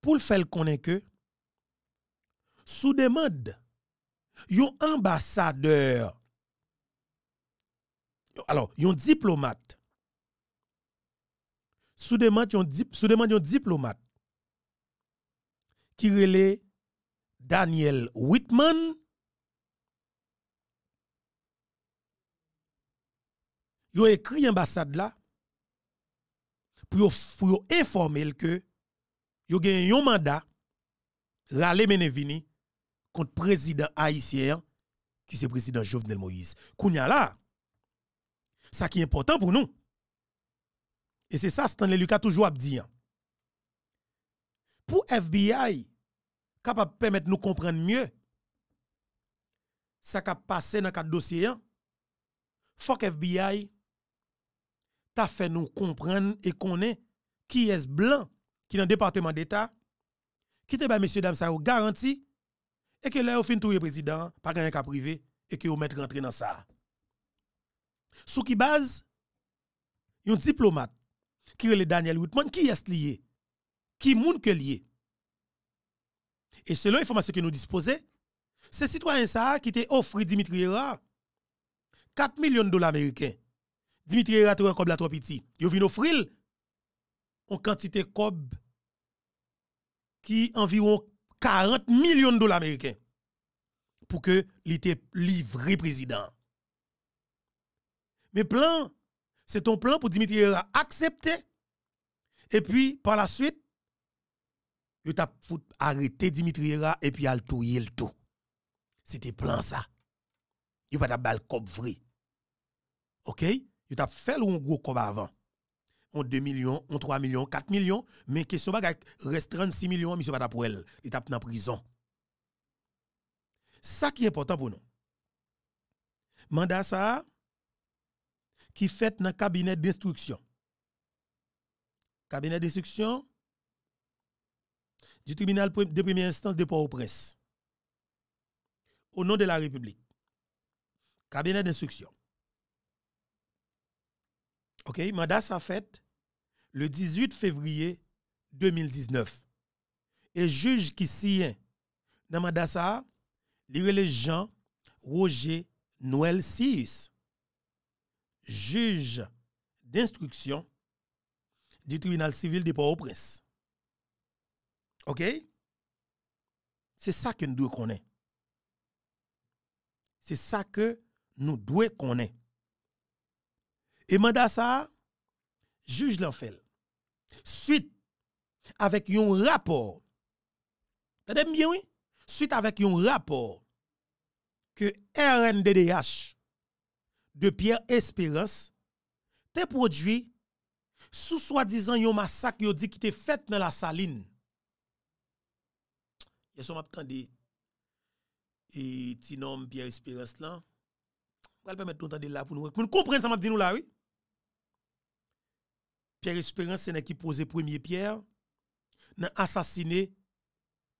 pour le faire connaître que, sous demande, yon ambassadeur, alors, yon diplomate, sous demande, yon, sous demande diplomate, qui relève Daniel Whitman, yo écrit l'ambassade là pour informer que yo gagne un mandat rale Menevini contre président haïtien qui c'est président Jovenel Moïse. Kounya là ça qui est important pour nous. Et c'est ça Stanley Lucas toujours a dit. Hein. Pour FBI capable de permettre nous comprendre mieux ça qui a passé dans quatre dossier, hein. faut que FBI t'a fait nous comprendre et connaître qui est blanc qui dans le département d'État, qui te ba monsieur dame ça garantie et que là au fin tout président pas rien cas privé et que vous mettre rentrer dans ça. Sous qui base un diplomate qui est le Daniel Whitman qui est lié qui moun que lié. Et selon l'information que nous disposons, ces citoyens ça qui t'ont offert Dimitri 4 millions de dollars américains Dimitri à trois la trop petit. Yo vin offrir en quantité Kob qui environ 40 millions de dollars américains pour que était livré président. Mais plan, c'est ton plan pour Dimitri accepter. Et puis, par la suite, tu as arrêté Dimitri et puis al le tout. C'était plan ça. Yo pas t'a bal vrai. OK? Ils t'a fait un gros combat avant. On 2 millions, 3 millions, 4 millions, mais que ce reste 36 millions, monsieur pas pour elle. Il dans prison. Ça qui est important pour nous. Mandat ça qui fait dans cabinet d'instruction. Cabinet d'instruction du tribunal de première instance de Port-au-Prince. Au nom de la République. Cabinet d'instruction OK, mandat fait le 18 février 2019. Et juge qui est dans mandat les Jean Roger Noël 6. Juge d'instruction du tribunal civil de Port-au-Prince. OK C'est ça que nous devons connaître. C'est ça que nous devons connaître. Te manda sa, juj lan fel. Suite avèk yon rapor, ta dem bien wè? Suite avèk yon rapor, ke RNDDH de Pierre Esperance, te prodwi sou swadizan yon masak yon di ki te fèt nan la saline. Yè sou m ap tande, e ti nom Pierre Esperance lan, wèl pèmè tonde la pou nou wèk. Moun kou prenne sa m ap din nou la wè? Pierre Espérance, c'est qui pose premier pierre, dans assassiné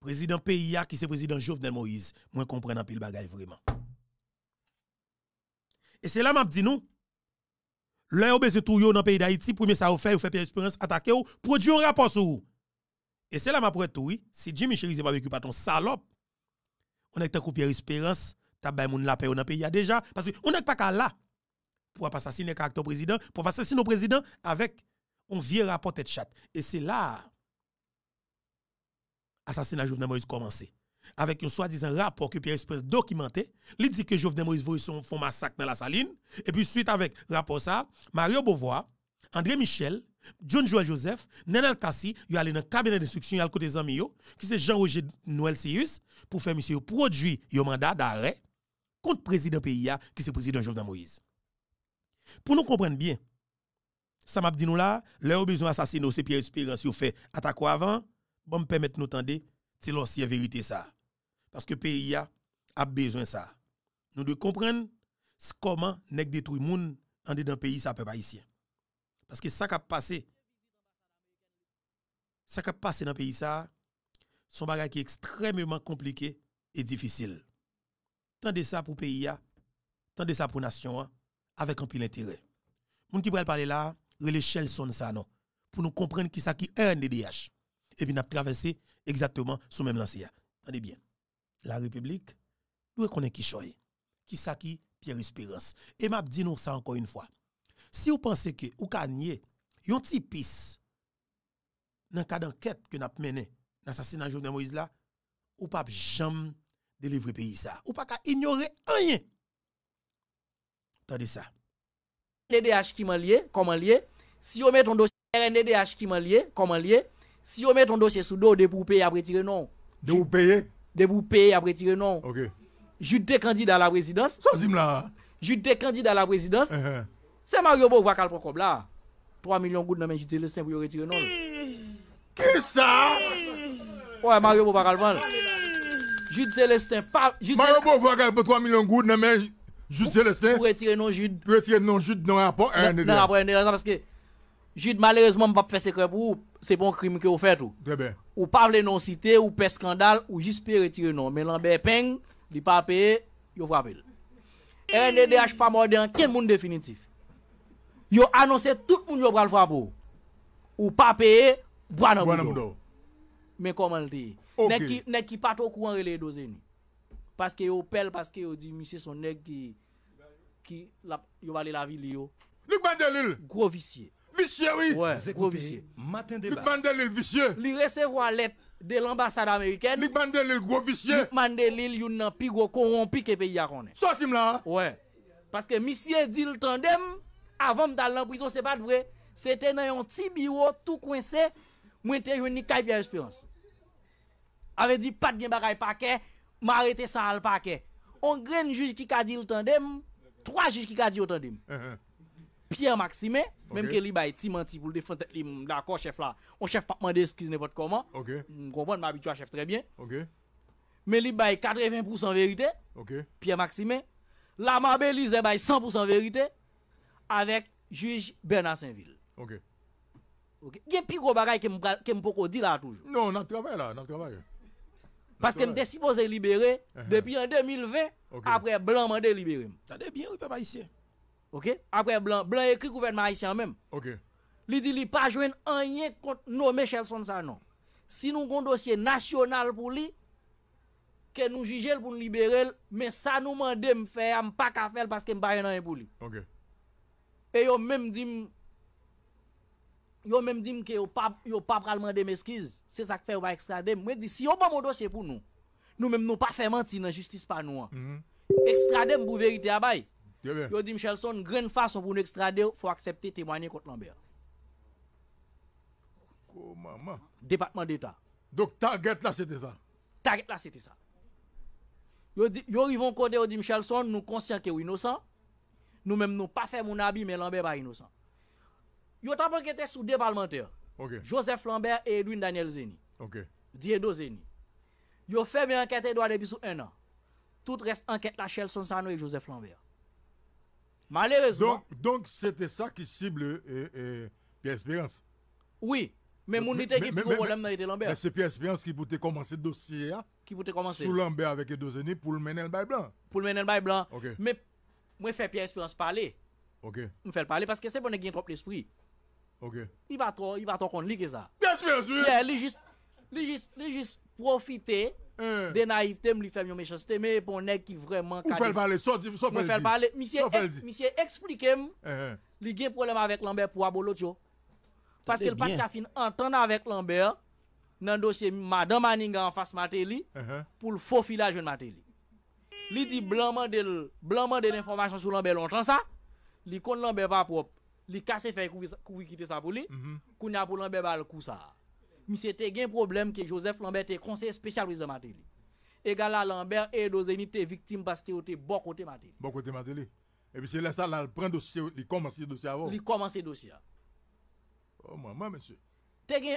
président PIA qui c'est président Jovenel Moïse. Moi, comprends un le bagaille vraiment. Et c'est là que je dis nous. Là, vous avez tout dans le pays d'Haïti, premier ça vous fait, vous fait Pierre Espérance attaquer ou produire un rapport sur vous. Et c'est là m'a je tout, oui. Si Jimmy Chéri n'est pas vécu par ton salope, on est avec Pierre Espérance, t'as bien moun la paix dans pays déjà, parce qu'on n'est pas qu'à là pour assassiner caractère président, pour assassiner le président avec on vient rapport tête chat. Et c'est là, assassinat Jovenel Moïse commencé. Avec un soi-disant rapport que Pierre Express documenté, il dit que Jovenel Moïse voit son massacre dans la saline. Et puis suite avec rapport ça, Mario Beauvoir, André Michel, John Joel Joseph, Nenel Kassi, ils allé dans le cabinet d'instruction à côté des amis, qui c'est Jean-Roger Noël Sius, pour faire monsieur produit un mandat d'arrêt contre le président pays, qui c'est président Jovenel Moïse. Pour nous comprendre bien, ça m'a dit nous là, leur besoin assassiner c'est Pierre Espérance ont fait attaque avant, bon me permettre nous tendre c'est l'ancienne vérité ça. Parce que pays a, a besoin ça. Nous devons comprendre comment nèg détruit moun en dedans pays ça peuple ici. Parce que ça qui a passé ça qui a passé dans pays ça son bagage qui est extrêmement compliqué et difficile. Tendez ça pour pays tant tendez ça pour nation hein, avec un pile intérêt. Moun qui pourrait parler là, l'échelle son ça non pour nous comprendre qui ça qui un DDH et puis nous traversé exactement ce même lancé attendez bien la république nous connaître qui choy qui ça qui Pierre Espérance et m'a dit nous ça encore une fois si vous pensez que vous avez un petit pis dans cas d'enquête que nous mené dans l'assassinat de Moïse là, ou pas jamais délivrer pays ça. Ou pas ignorer rien. Attendez ça. DDH qui m'a lié, comment lié, Si yo met ton dosye RNDH ki man liye, kon man liye, si yo met ton dosye sou do, de pou paye apretire non. De pou paye? De pou paye apretire non. Ok. Jute te kandida la prezidans. Zim la. Jute te kandida la prezidans. Eh eh. Se Mario Bo wakal pou kobla. 3 milyon gout nan men jute celestin pou yo retire non. Ke sa? Ou e Mario Bo wakal van. Jute celestin. Mario Bo wakal pou 3 milyon gout nan men jute celestin. Ou retire non jute. Ou retire non jute nan apot RNDH. Nan apot RNDH. Nan apot RNDH. Jid, malerezman m pap fese krep ou, se bon krim ke ou non fet non. ou. Ou pa vle non site, ou pe skandal, ou jispe retire non. Men lan be peng, li pa pe, yo vrap el. E, ne de haj pa morde an, ken moun definitif. Yo anonse tout moun yo bral vrap ou. Ou pa pe, bwa nan mdo. Men koman li de. Nek ki pato kou anre le doze ni. Paske yo pel, paske yo di, misye son nek ki yo vale la vil li yo. Gro visye. Monsieur oui gros vicié Matin Mandel de l'ambassade américaine. Luc Mandel gros vicieux. gros il y plus monsieur que le pays a la. Hein. Parce que dit tandem prison c'est pas vrai. C'était dans un petit tout coincé. Moi suis venu espérance. On grand juge qui a dit le tandem, trois juges qui a dit le tandem. Uh-huh. Pierre Maxime, même que lui, bah, ti menti pour le défendre, d'accord, chef là. On chef pas demander excuse n'importe comment. Ok. Mm, je comprends, m'habitue à chef très bien. Ok. Mais lui, a bah, 80% vérité. Ok. Pierre Maxime, La Mabelise bah, est 100% vérité. Avec juge Bernard Saint-Ville. Ok. Ok. Il y a plus gros choses que je peux dire là toujours. Non, on travaille là, on travaille. Parce que je suis supposé libérer uh-huh. depuis en 2020, après Blanc m'a délibéré. Ça devient bien, ne peut pas ici. Ok, apre blan, blan ekri kouven ma aisyan men. Ok. Li di li pa jwen anye kont nou me chel son sa nan. Si nou kon dosye nasyonal pou li, ke nou jijel pou liberel, men sa nou mandem fè, am pa ka fèl paske mba yon anye pou li. Ok. E yo men dim, yo men dim ki yo pa pral mandem eskiz, se sa k fè ou ba ekstradem. Mwen di, si yo ban mon dosye pou nou, nou men nou pa fè manti nan justice pa nou an. Mhm. Ekstradem pou verite abayi. Yo dit Michelson, grande façon pour nous extrader, faut accepter témoigner contre Lambert. Comment Département d'État. Donc target là c'était ça. Target là c'était ça. Yo dit yo ils vont coder dit Michelson, nous conscients que innocent. Nous même nous pas fait mon habit mais Lambert pas innocent. Yo t'a enquêté sous deux parlementaires. Okay. Joseph Lambert et Edwin Daniel Zeni. OK. Diedo Zeni. Yo fait bien enquête doit depuis sous un an. Tout reste enquête la Chelson nous et Joseph Lambert. Malheureusement. Donc, c'était ça qui cible euh, euh, Pierre Espérance. Oui, mais mon était qui problème dans Lambert. Mais c'est Pierre Espérance qui pouvait commencer le dossier. Hein. Qui pouvait commencer. Sous Lambert avec Edozeni pour le mener le bail blanc. Pour le mener le bail blanc. Mais moi, fais Pierre Espérance parler. Ok. Je fais parler parce que c'est bon, il a trop l'esprit Ok. Il va trop, il va trop qu'on lit que ça. Pierre Espérance, oui. Il juste, juste profiter De naivte m li fèm yon mechans, te mè yon pounèk ki vreman kade. Ou fèl pale, sou fèl di. Mi se eksplike m li gen problem avèk l'Anber pou abolo tjo. Fase l'patka fin entan avèk l'Anber nan dosye madan maninga an fas mate li pou l'fofila jwen mate li. Li di blanman de l'informasyon sou l'Anber lontran sa, li kon l'Anber pa pou op, li kase fè kou wikite sa pou li, kou nya pou l'Anber pa lkousa. c'était te problème que Joseph Lambert est conseiller spécialisé de Matéli. Et à Lambert et Dozeni unités victime parce qu'il était bon côté Matéli. Bon côté Matéli. Et puis c'est là ça là prend dossier, il commence dossier avant. Il commence dossier. Oh moi, monsieur. Te un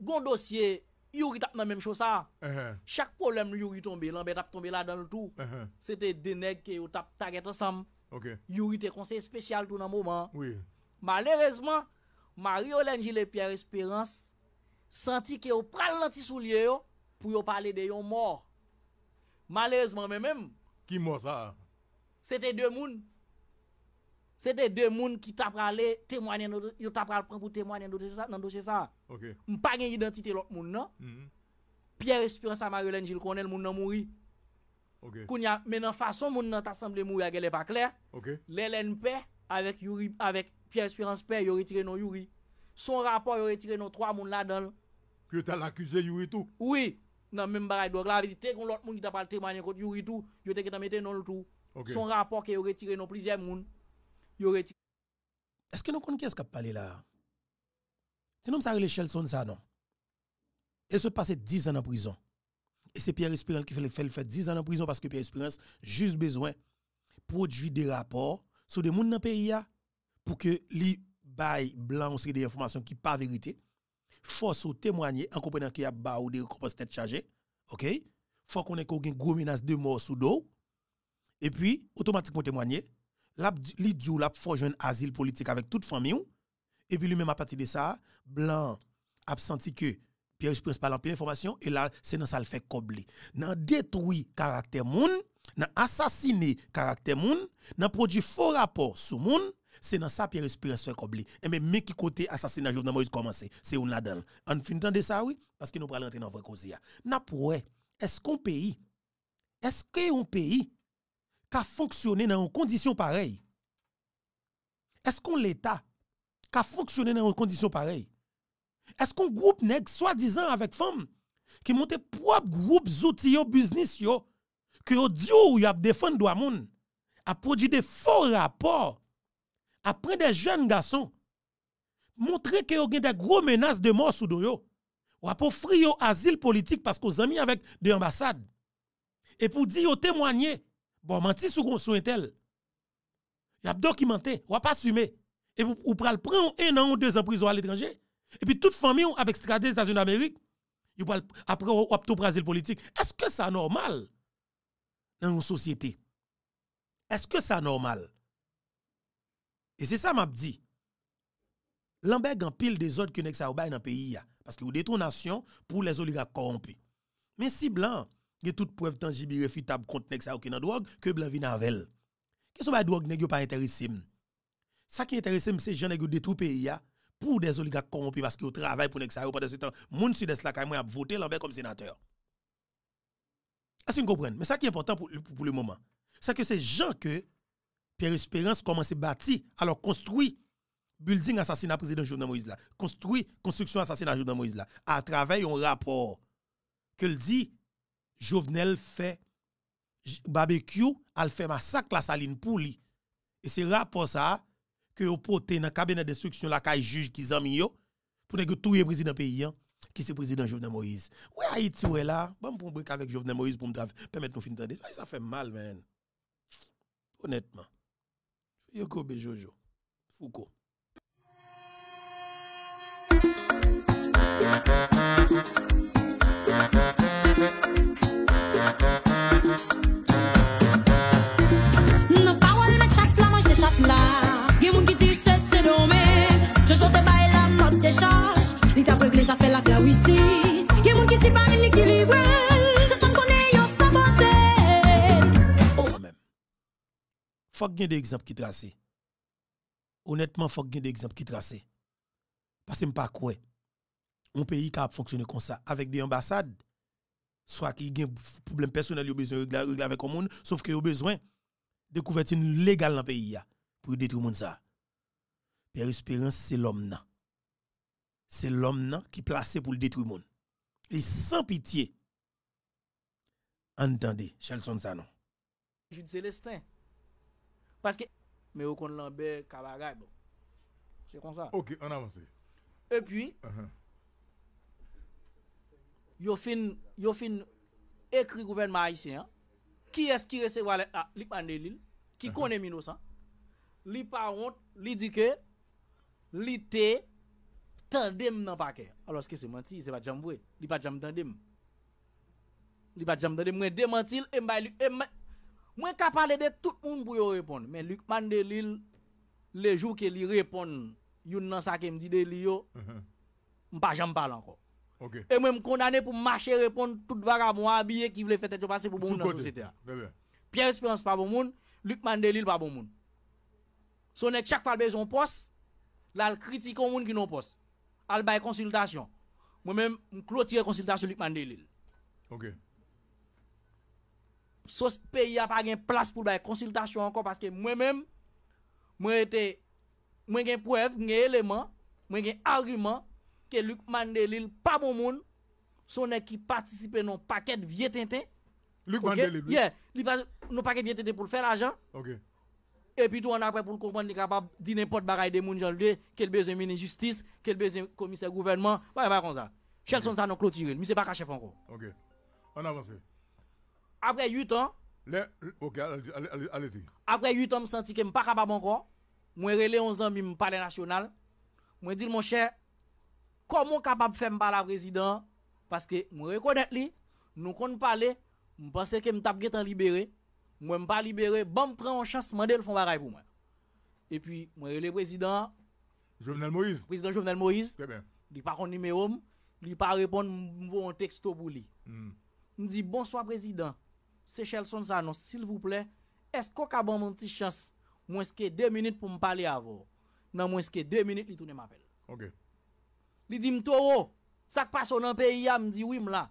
gon dossier Yuri dans la même chose ça. Uh-huh. Chaque problème Yuri tombe, Lambert a tombé là dans le tout. Uh-huh. C'était des nègres qui tap target ensemble. OK. Yuri était conseiller spécial tout dans moment. Oui. Malheureusement, Marie-Hélène Gilles Pierre Espérance Senti ki yo pral lantisou liye yo pou yo pale de yon mor. Malezman men men. Ki mor sa? Sete de moun. Sete de moun ki tap prale temwanyen, yo tap prale prampou temwanyen nan dosye sa. Ok. Mpa genj identite lot moun nan. Mhm. Pierre Espiron Samaryo Lenji lkonel moun nan mouri. Ok. Kou nyan, men nan fason moun nan tasamble mouri agye le pa kler. Ok. Lelen pe, avek Pierre Espiron Pe yori tire non yori. Son rapor yori tire non 3 moun la donl. Puis tu as accusé Yuri tout. Oui, dans même bagaille donc là, tu qu'on l'autre monde qui t'a pas témoigné contre Yuri tout, yo t'es que non le tout. Son rapport qui a retiré non plusieurs monde. Est-ce que nous connaissons quest ce qu'il a parlé là c'est nous ça l'échelle son ça non. Et se passer 10 ans en prison. Et c'est Pierre Espérance qui fait le fait 10 ans en prison parce que Pierre Espérance juste besoin produit des rapports sur des mondes dans le pays pour que les bail blanc des informations qui pas vérité faut ou témoigner en comprenant qu'il y a ba ou des récompenses tête chargée. OK Faut qu'on ait une grosse menace de mort sous dos. Et puis automatiquement témoigner, li ou l'a faut joindre asile politique avec toute famille et puis lui-même à partir de ça, blanc senti que Pierre Prince parle en pleine information et là c'est dans ça le fait cobler. Dans détruit caractère moun, assassiné le caractère moun, dans produit faux rapport sous moun c'est dans ça Pierre Espérance fait cobler. Et mais mais qui côté assassinat Jovenel Moïse commencé, c'est on là-dedans. On fin de ça oui parce que nous pas rentrer dans vrai cause N'a est-ce qu'on pays est-ce qu'un pays qui a fonctionné dans une condition pareille Est-ce qu'on l'état qui a dans une condition pareille Est-ce qu'on groupe nèg soi-disant avec femmes qui monte propre groupe outils au business yo que yo diou oh, y a défendre droit moun a produit des faux rapports après des jeunes garçons, montrer que y a des gros menaces de mort sous doyo, ou à offrir asile politique parce que amis avec des ambassades. Et pour dire témoigner, bon, menti sous un tel. Y a documenté, ou pas assumé. Et vous, vous prendre un an ou deux ans prison à l'étranger. Et puis toute famille avec extradé des États-Unis d'Amérique, après ou tout l'asile politique. Est-ce que c'est normal dans une société? Est-ce que c'est normal? Et c'est ça m'a dit. Lambert en pile des autres que ça dans le pays parce que ou nation pour les oligarques corrompus. Mais si blanc, il toutes a toute preuve tangible irréfutable contre nèg ça dans drogue que blanc vient avec elle. Qu'est-ce que drogue nèg pas intéressé Ça qui intéresse c'est gens nèg détruit pays pays pour des oligarques corrompus parce que qu'ils travail pour nèg ça pendant ce temps moun sud est là quand a voté Lambert comme sénateur. Est-ce que vous comprenez Mais ça qui est important pour, pour le moment, c'est que ces gens que Pierre Espérance commence à bâtir, alors construit building assassinat président Jovenel Moïse là, construit construction assassinat Jovenel Moïse là, à travers un rapport que dit Jovenel fait barbecue, elle fait massacre la saline pour lui. Et c'est rapport ça que au portez dans cabinet d'instruction la caille juge qui zami yo pour ne tout le président pays hein, qui c'est président Jovenel Moïse. Ouais Haïti ouais là, bon pour break avec Jovenel Moïse pour me permettre nous finir ça fait mal man. Honnêtement. Yokobe Jojo, Foucault. faut qu'il y ait des exemples qui tracent. Honnêtement, faut qu'il y ait des exemples qui tracent. Parce que je ne sais pas quoi. Un pays qui a fonctionné comme ça, avec des ambassades, soit qui a des problèmes personnels, il a besoin de régler avec le monde, sauf qu'il a besoin de couverture légale dans le pays pour détruire le monde. Ça. Père Espérance, c'est l'homme. C'est l'homme qui est placé pour détruire le monde. Et sans pitié. Entendez, Chelson Je dis Célestin, Paske, me yo kon lanbe kabagay bon. Se kon sa. Ok, an avansi. E puis, yo fin, yo fin, ekri gouven ma aisyen, ki eski rese wale a likman delil, ki ah, kone minosan, li pa wote, li dike, li te, tan dem nan pake. Aloske se manti, se pa jambwe, li pa jamb dan dem. Li pa jamb dan dem, mwen demantil, e mbay li, e mbay, Mwen ka pale de tout moun pou yo repon. Men Lukman Delil, le jou ke li repon, yon nan sa ke mdi de li yo, mhm. mpa jambal anko. Ok. E mwen m kondane pou m mache repon tout vaga mwa biye ki vle fete te pase pou moun nan sosete a. Bebe. Pierre Esperance pa bon moun, Lukman Delil pa bon moun. Son ek chak pa bezon pos, lal kritikon moun ki non pos. Al bay konsultasyon. Mwen m klotire konsultasyon Lukman Delil. Ok. Ok. sos pays a pas gain place pour la consultation encore parce que moi-même moi été moi gain preuve, gain élément, moi gain argument que Luc Mandelil, pas mon monde son qui participait non paquet vieux tintin Luc Mandelil Mandeli il pas non paquet vieux tintin pour faire l'argent. OK. Et puis tout on après pour comprendre pas capable dire n'importe bagaille des monde genre de quel besoin ministre justice, a besoin commissaire gouvernement, pas comme ça. Chelson ça non clôturé, mais c'est pas caché encore. OK. On avance. Après 8 ans. Le, ok, allez après 8 ans, je senti que je ne suis pas capable encore. Je relais 11 ans, je me parle national. Je dis, mon cher, comment capable de faire parler président Parce que je reconnais lui, nous pas parler, je pense que je suis libéré. Je ne pas libéré. Bon, prends une chance, je le faire. pour moi. Et puis, je relais président. Jovenel Moïse. Président Jovenel Moïse. Très bien. Il n'y a pas numéro, il n'y pas répondre, je un texto pour lui. Hmm. Je dis, bonsoir président. Sechelson Sanos, s'il vous plè, esko ka bon moun ti chans, mwen ske dè minute pou m'pallè avò, nan mwen ske dè minute li toune m'apèl. Ok. Li di m'torò, sak oh, paso nan peyi ya, m'di wim oh, la.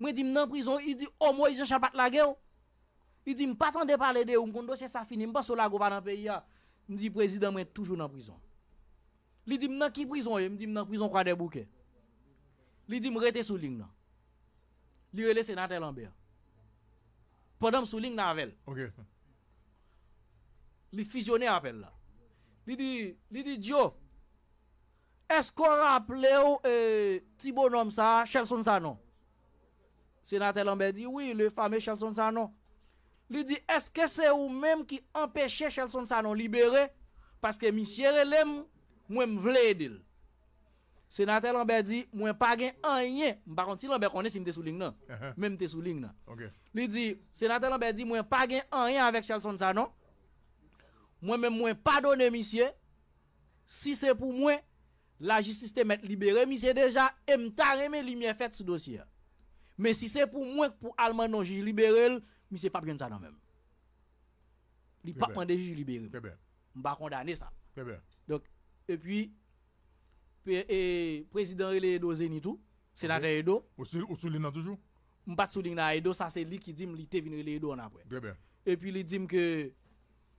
Mwen di m'nan prizon, i di, o mwen jen chapat lage yo. I di m'patan de palle de yo, m'kondosye sa fini, m'paso la gopa nan peyi ya. M'di, prezident, mwen toujou nan prizon. Li di m'nan ki prizon yo, eh? m'di m'nan prizon kwa de bouke. Li di m'rete sou ling nan. Li rele senate lanbe ya. Podam sou ling navel. Li fisyone apel la. Li di, li di Djo, esko raple euh, ou tibonom sa chal son sanon? Senatel anbe di, oui le fame chal son sanon. Li di, eske se ou menm ki empeshe chal son sanon libere? Paske mi sere lem mwenm vle edil. Senatè lan bè di, mwen pa gen an yè, mwen pa konti lan bè konè si mte souling nan. Uh-huh. Mè mte souling nan. Lè di, senatè lan bè di, mwen pa gen an yè avèk chèlson sa nan. Mwen mè mwen pa donè misye. Si se pou mwen, la jististe mè libere, misye deja mtare mè li mè fèt sou dosye. Mè si se pou mwen pou almano jilibere, misye pa gen sa nan mèm. Li pa pwande jilibere. Mwen pa kondanè sa. Mwen pwande jilibere. pe e, prezident re le edo ze ni tou, senate edo. Ou sou lina toujou? Mpate sou lina edo, sa se li ki dim li te vin re le edo an apre. E pi li dim ke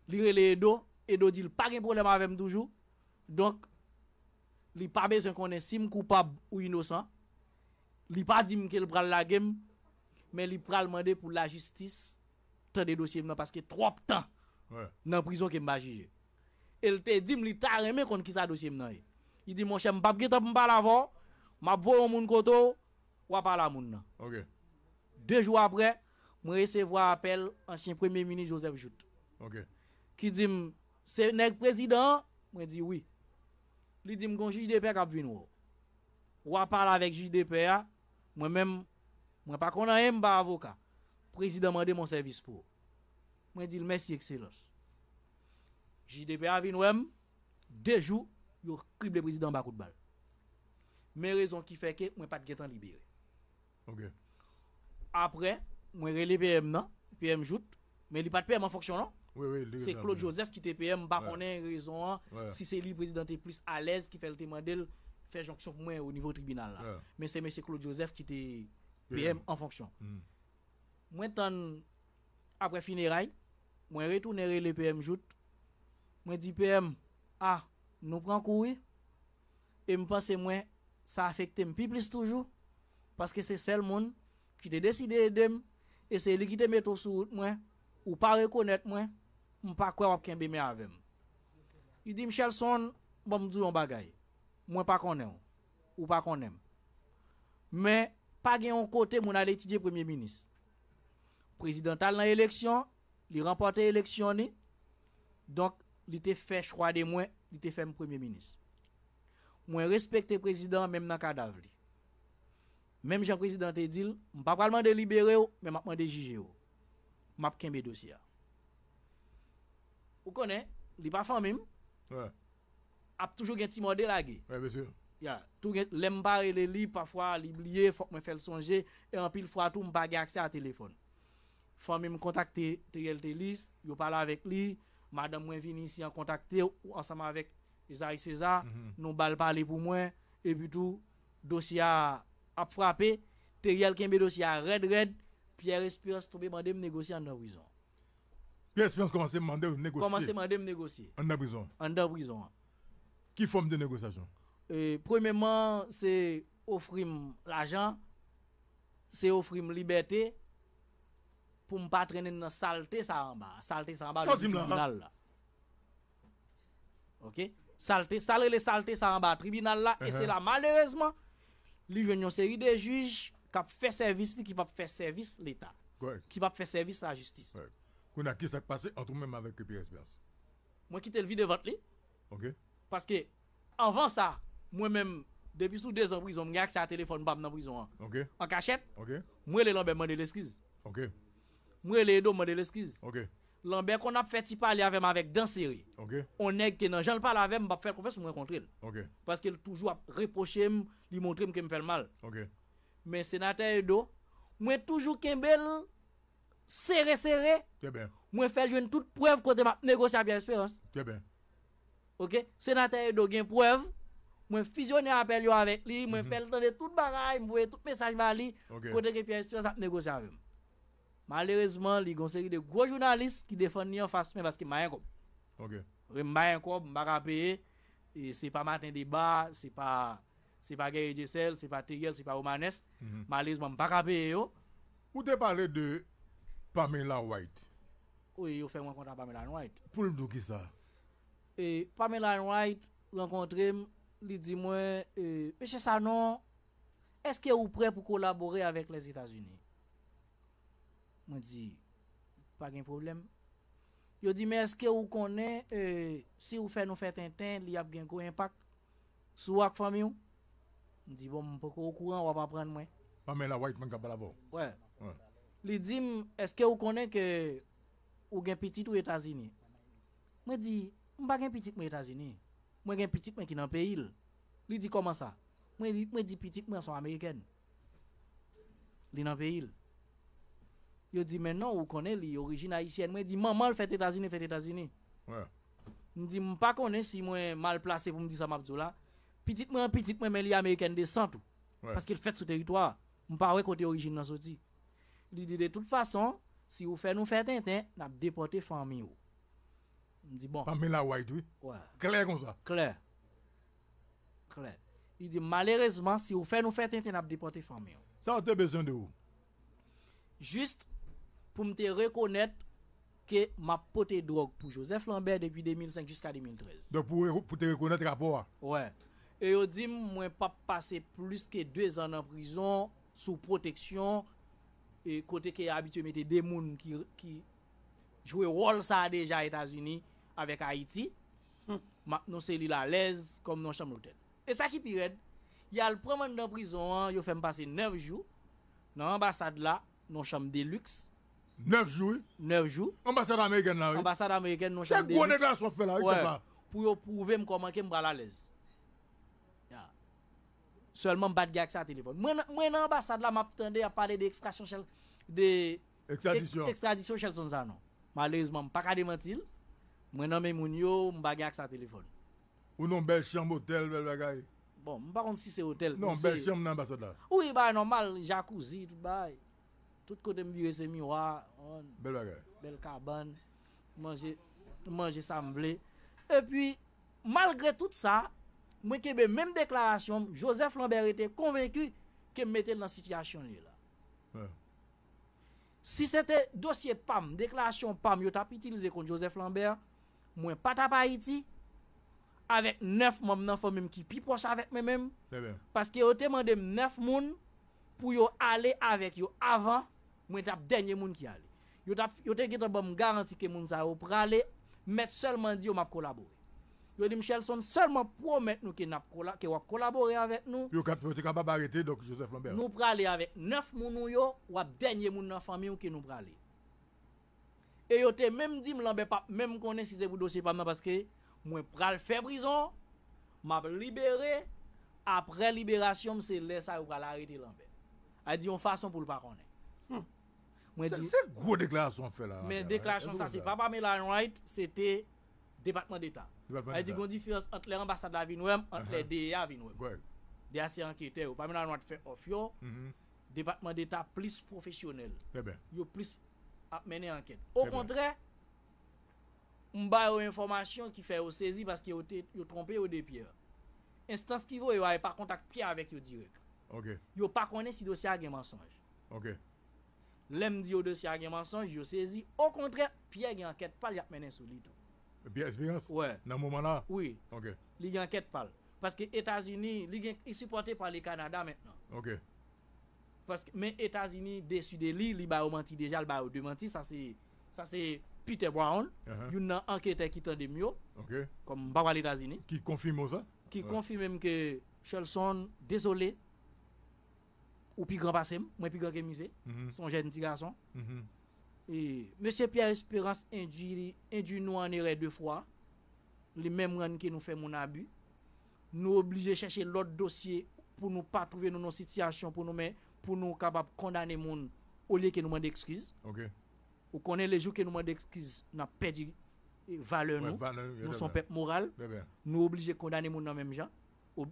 li re le edo, edo di l pa gen problem avem toujou, donk, li pa be se konen sim koupab ou inosan, li pa dim ke l pral la gem, men li pral mande pou la justis, te de dosye mna, paske trop tan nan prizon ke mba jije. El te dim li ta remen kon ki sa dosye mna ye. Il dit, mon cher, je ne vais pas parler avant. Je vais mon côté, je vais parler à monde Ok. Deux jours après, je recevoir un appel ancien premier ministre Joseph Jout. Ok. Qui dit, c'est le président moi dis oui. Il dit, je suis JDP qui ou Je parler avec JDP. Moi-même, je ne pas connaître pas avocat. président m'a demandé mon service pour. Je dis merci, Excellence. JDP a venu, deux jours yo crible président bas coup de balle. Mais raison qui fait que moi pas de temps libéré. OK. Après, moi relé PM non, PM joute, mais il pas de PM en fonction non. Oui, oui, c'est Claude Joseph qui était PM, pas bah, raison. Hein. Si c'est lui, président, est plus à l'aise qui fait le demander, fait jonction pour moi au niveau tribunal. Mais c'est monsieur Claude Joseph qui était PM en fonction. Mm. Moi, tant, après funérailles, moi retourner les PM Jout. Moi, dit PM, ah, nou pran kouye, e mwen panse mwen sa afekte mpi plis toujou, paske se sel moun, ki te deside edem, e se likite meto sou mwen, ou pa rekonet mwen, mwen pa kwa wapken bime avem. Y di Michel Son, mwen pa konen, ou pa konen. Men, pa gen yon kote, mwen aletidye premye minis. Prezidental nan eleksyon, li rampote eleksyon ni, donk, Il a fait choix des mois, il a fait le Premier ministre. Je respecte le président même dans le cadavre. Même Jean-Président Tedil, je ne parle pas de libéré, mais je parle de jugé. Je ne parle pas de dossier. Vous connaissez, il n'y a pas de femme. Il y a toujours un petit monde de la vie. Tout le monde est libre, parfois libre, il faut me faire songer, et en plus, il faut avoir accès au téléphone. Il faut même contacter Télélélite, parler avec lui madame moi vini ici en ensemble avec Isaïe César, mhm. nous bal parler pour moi et puis tout dossier a, a frappé, Teriel dossier a red red, Pierre Espérance tombé mandé me négocier en prison. Pierre Espérance commence à demander négocier. commencé à demander me négocier. En prison. En prison. Qui forme de négociation euh, Premièrement, c'est offrir l'argent, c'est offrir liberté pour ne pas traîner dans saleté ça en bas. Saleté ça en bas. tribunal là. OK Saleté, salé les saleté ça en bas tribunal là et c'est uh-huh. là malheureusement y a une série de juges qui fait service qui pas faire service l'état. Qui va faire service à la justice. quest Qu'on a qui s'est passé entre même avec Pierre Espérance. Moi quitte le vide devant lui. OK. Parce que avant ça, moi-même depuis sous deux ans en prison, j'ai accès à téléphone bam dans prison. Hein. OK. En cachette. OK. Moi les lambes demandé l'excuse. OK. Mwen le Edo mwen de l'eskiz Lan ben kon ap feti pali avèm avèk dans seri Onèk ke nan jenl pal avèm Mwen ap feti konfès mwen kontre l Paske l toujou ap reproche mwen Li montre mwen ke mwen fèl mal Mwen senatè Edo Mwen toujou ke mwen Sère sère Mwen fèl yon tout prèv Kote mwen negosya biensperans Senatè Edo gen prèv Mwen fizyonè apèl yon avèk li Mwen mhm. fèl tèlè tout baray Mwen fèl tèlè tout pesaj mwen li Kote mwen negosya avèm Malheureusement, il y a une série de gros journalistes qui défendent en face, mais parce qu'ils ne Ok. Ils ne ils ne Ce n'est pas Martin Débat, ce n'est pas, c'est pas Gary Gessel, ce n'est pas Tegel, ce n'est pas Romanes. Mhm. Malheureusement, ils ne yo. Vous te parlé de Pamela White. Oui, vous faites un rencontre Pamela White. Pour le qui ça. Et Pamela White rencontré, il dit moi, euh, monsieur Sanon, est-ce que vous prêt pour collaborer avec les États-Unis? Mwen di, pa gen problem. Yo di, mwen eske ou konen, si ou fè nou fèt enten, li ap gen kou empak, sou ak fami ou? Mwen di, bon, mwen poko ou kouran, wap ap pran mwen. Ah, mwen men la wajt, mwen kapal avon. Wè. Li di, eske ou konen ke ou gen pitit ou Etazini? Mwen di, mwen pa gen pitit mwen Etazini? Mwen gen pitit mwen ki nan peyil. Li di, koman sa? Mwen di, pitit mwen son Ameriken. Li nan peyil. Yo dit maintenant vous connaissez l'origine haïtienne. Moi dis maman le fait États-Unis, fait États-Unis. je ne dit pas connais si moi mal placé pour me dire ça m'a là. petit petite moi mais les américains descendent tout. Parce qu'il fait sur territoire. on pas ouais côté origine dans sorti. Il dit de toute façon, si vous faites nous faire tintin, n'a déporté famille ou. dis dit bon. est White oui. Ouais. Claire comme ça. Claire. Claire. Il dit malheureusement si vous faites nous faire tintin, n'a déporté famille. Ça on a besoin de vous. Juste pour me reconnaître que m'a poté drogue pour Joseph Lambert depuis 2005 jusqu'à 2013. Donc pour, pour te reconnaître rapport. Ouais. Et yo dit moi pas passé plus que deux ans en prison sous protection et côté qui habitué mettre des moun qui jouent jouer rôle ça déjà aux États-Unis avec Haïti. Hum. Maintenant c'est lui à l'aise comme dans chambre d'hôtel. Et ça qui pire, il y a le premier dans prison, hein, il fait me passer neuf jours dans l'ambassade là, dans chambre de luxe 9 Jouy? 9 Jouy? Ambassade Ameriken la wey? Ambassade Ameriken non chèl de 8. Chek gwo de glas wap fè la wey kama? Pou yo pouvem komanke mbra lalèz. Sèlman bat gè ak sa telefon. Mwen ambassade la m ap tende a pale de ekstradisyon chèl son zanon. Malèzman, pakade mentil, mwen nomme moun yo, mba gè ak sa telefon. Ou non bel chèm hotel bel bagay? Bon, mba kont si se hotel. Non bel chèm nan ambassade la? Ou e bay normal, jacuzzi, tout bay. tout kote m biye se miwa, bel kabane, manje, manje sa m ble, e pi, malgre tout sa, mwen kebe men deklarasyon, Joseph Lambert ete konveku, kem mette nan sityasyon li la. Si sete dosye pam, deklarasyon pam, yo tap itilize kon Joseph Lambert, mwen pata pa iti, avek nef mom nan fo mem ki pi posa avek men mem, paske yo teman dem nef moun, pou yo ale avek yo avan, mwen tap denye moun ki ale. Yo tap, yo te gete bom garanti ke moun sa yo prale, met seulement di yo m'a kolabore. Yo di Michelson seulement promet nou ke, kola, ke wap kolabore avèk nou. Yo kap yo Joseph Lambert. Nou prale avec neuf moun nou yo, wap denye moun nan fami yo di Lambert si se je dosye pa mè, paske mwen prale fe libere, libération, lè sa Lambert. A di yon fason pou Se gwo deklajson fe la? Me deklajson sa, se pa pa me lan right, se te Depatman d'Etat. Ay di gwo di fi entre le ambassade avinouem, entre le DEA avinouem. De ase ankyete yo, pa me lan right fe of yo, Depatman d'Etat plis profesyonel. Fe ben. Yo plis apmene ankyete. O kontre, mba yo informasyon ki fe yo sezi paske yo trompe yo depi yo. Instans kivo yo ay par kontak pria avek yo direk. Yo pa konen si dosya gen mensanj. Ok. Lem dit au dossier à mensonge, je saisis Au contraire, Pierre a enquête pas il a mené sous lui Pierre Espérance Oui. Dans moment là Oui. OK. Il a enquête pas. Parce que États-Unis, il est supporté par le Canada maintenant. OK. Parce que, mais États-Unis, déçu de lui, il a menti déjà, il a démenti. Ça, c'est ça c'est Peter Brown. Uh-huh. Il y a un enquêteur qui tend de mieux. OK. Comme Baba les États-Unis. Qui confirme ça Qui confirme même que Shelson, désolé, ou plus grand passé, moi plus grand que musée, mhm. son jeune petit garçon. Mhm. Et Monsieur Pierre Espérance induit, induit nous en erreur deux fois, les mêmes gens qui nous fait mon abus. Nous obligés de chercher l'autre dossier pour nous pas trouver nos situations, pour nous mais pour nous capables condamner monde au lieu que nous des excuses. OK. Ou connaît les jours que nous des excuses, n'a perdu eh, valeur nous, Valeur. nous sommes peuple moral, nous obligés de condamner monde dans même gens,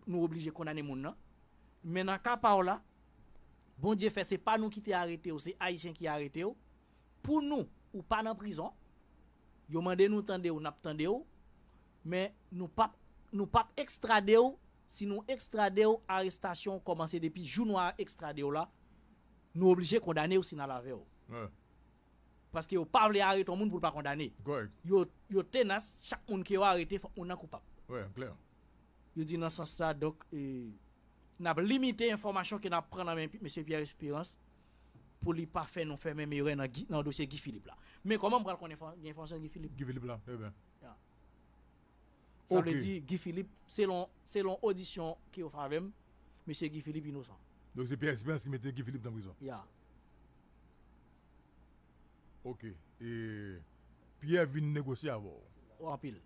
nous obligés de condamner les gens. Mais dans cas là, Bon Dieu fait, c'est pas nous qui t'es arrêté, c'est Haïtien qui arrêté. Pour nous, ou pas dans prison, yo mandé nous tendez ou n'ap tendez ou, mais nous pas nous pas extrader ou, si nous extrader ou, arrestation commencé depuis jour noir nous ou là, nous obligés condamner aussi dans la veille. Parce que yo pas voulu arrêter monde pour pas condamner. Ils Yo yo tenace, chaque monde qui est arrêté, on est coupable. Ouais, clair. Yo dit dans ça donc euh, nous limité limité l'information nap a dans M. Pierre Espérance pour lui pas faire nou faire dans le dossier Guy Philippe Mais comment comment on fait l'information de Guy Philippe? Guy Philippe là. Eh bien. eh dire Guy Philippe, selon, selon qu'il a fait, fait M. Guy Philippe innocent. Donc c'est Pierre Espérance qui mettait Guy Philippe dans la prison? Ok. Et Pierre vient négocier avant? En pile.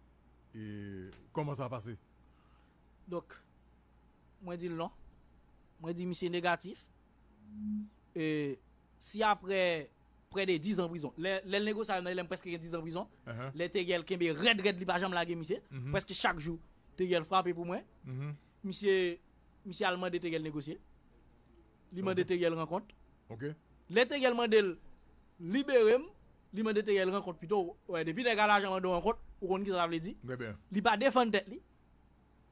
Et comment ça a passé? Donc, moi dis non moi dit monsieur négatif e, si après près de 10 ans prison les négociateurs ils ont presque 10 ans prison uh-huh. les tigels qui me red red li pas jamais la gueule monsieur mm-hmm. presque chaque jour tégal frappé pour moi monsieur mm-hmm. monsieur allemand était tégal négocier lui m'a dit tégal rencontre OK les tégal m'a dit libérer moi lui m'a dit tégal rencontre plutôt ouais depuis les gars là rencontre ou on qui ça veut dire très bien il pas défendre lui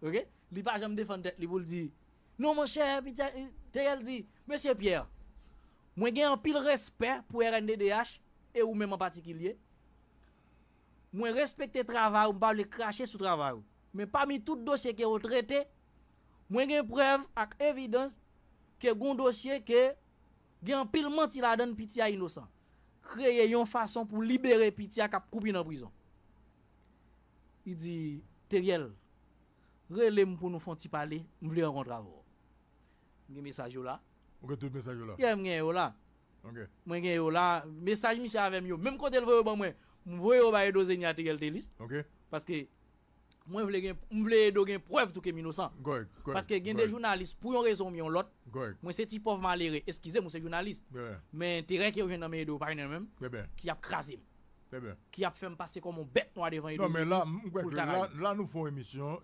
OK il pas jamais défendre lui pour dire Non mwen chè, Teriel di, Mwen se pier, mwen gen an pil respè pou RNDDH, e ou mwen mwen pati ki liye, mwen respèkte travè ou mwen pa ou le krashe sou travè ou, mwen pa mi tout dosye ki ou trete, mwen gen prev ak evidans ki goun dosye ki gen an pil manti la den piti a inosan, kreye yon fason pou libere piti a kap koubi nan prizon. I di, Teriel, re le mwen pou nou fonti pale, mwen vle yon ron travè ou. Gen mensaj yo la. Ou ke tout mensaj yo la? Gen mwen gen yo la. Ok. Mwen gen yo la, mensaj mi sa avem yo. Mwen kote l vwe ou ban mwen, mwen vwe ou baye do zenya te gelte list. Ok. Paske, mwen vle gen, mwen vle do gen prev touke 1900. Goy. Goy. Paske gen de jounalist, pou yon rezon mi yon lot, Goy. Mwen se ti povman lere, eskize mwen se jounalist. Bebe. Mwen tere ki ou jen name do baye nan mwen, bebe. Ki ap krasim. qui a fait me passer comme un bête noir devant Non, mais là, là, nous faisons émission.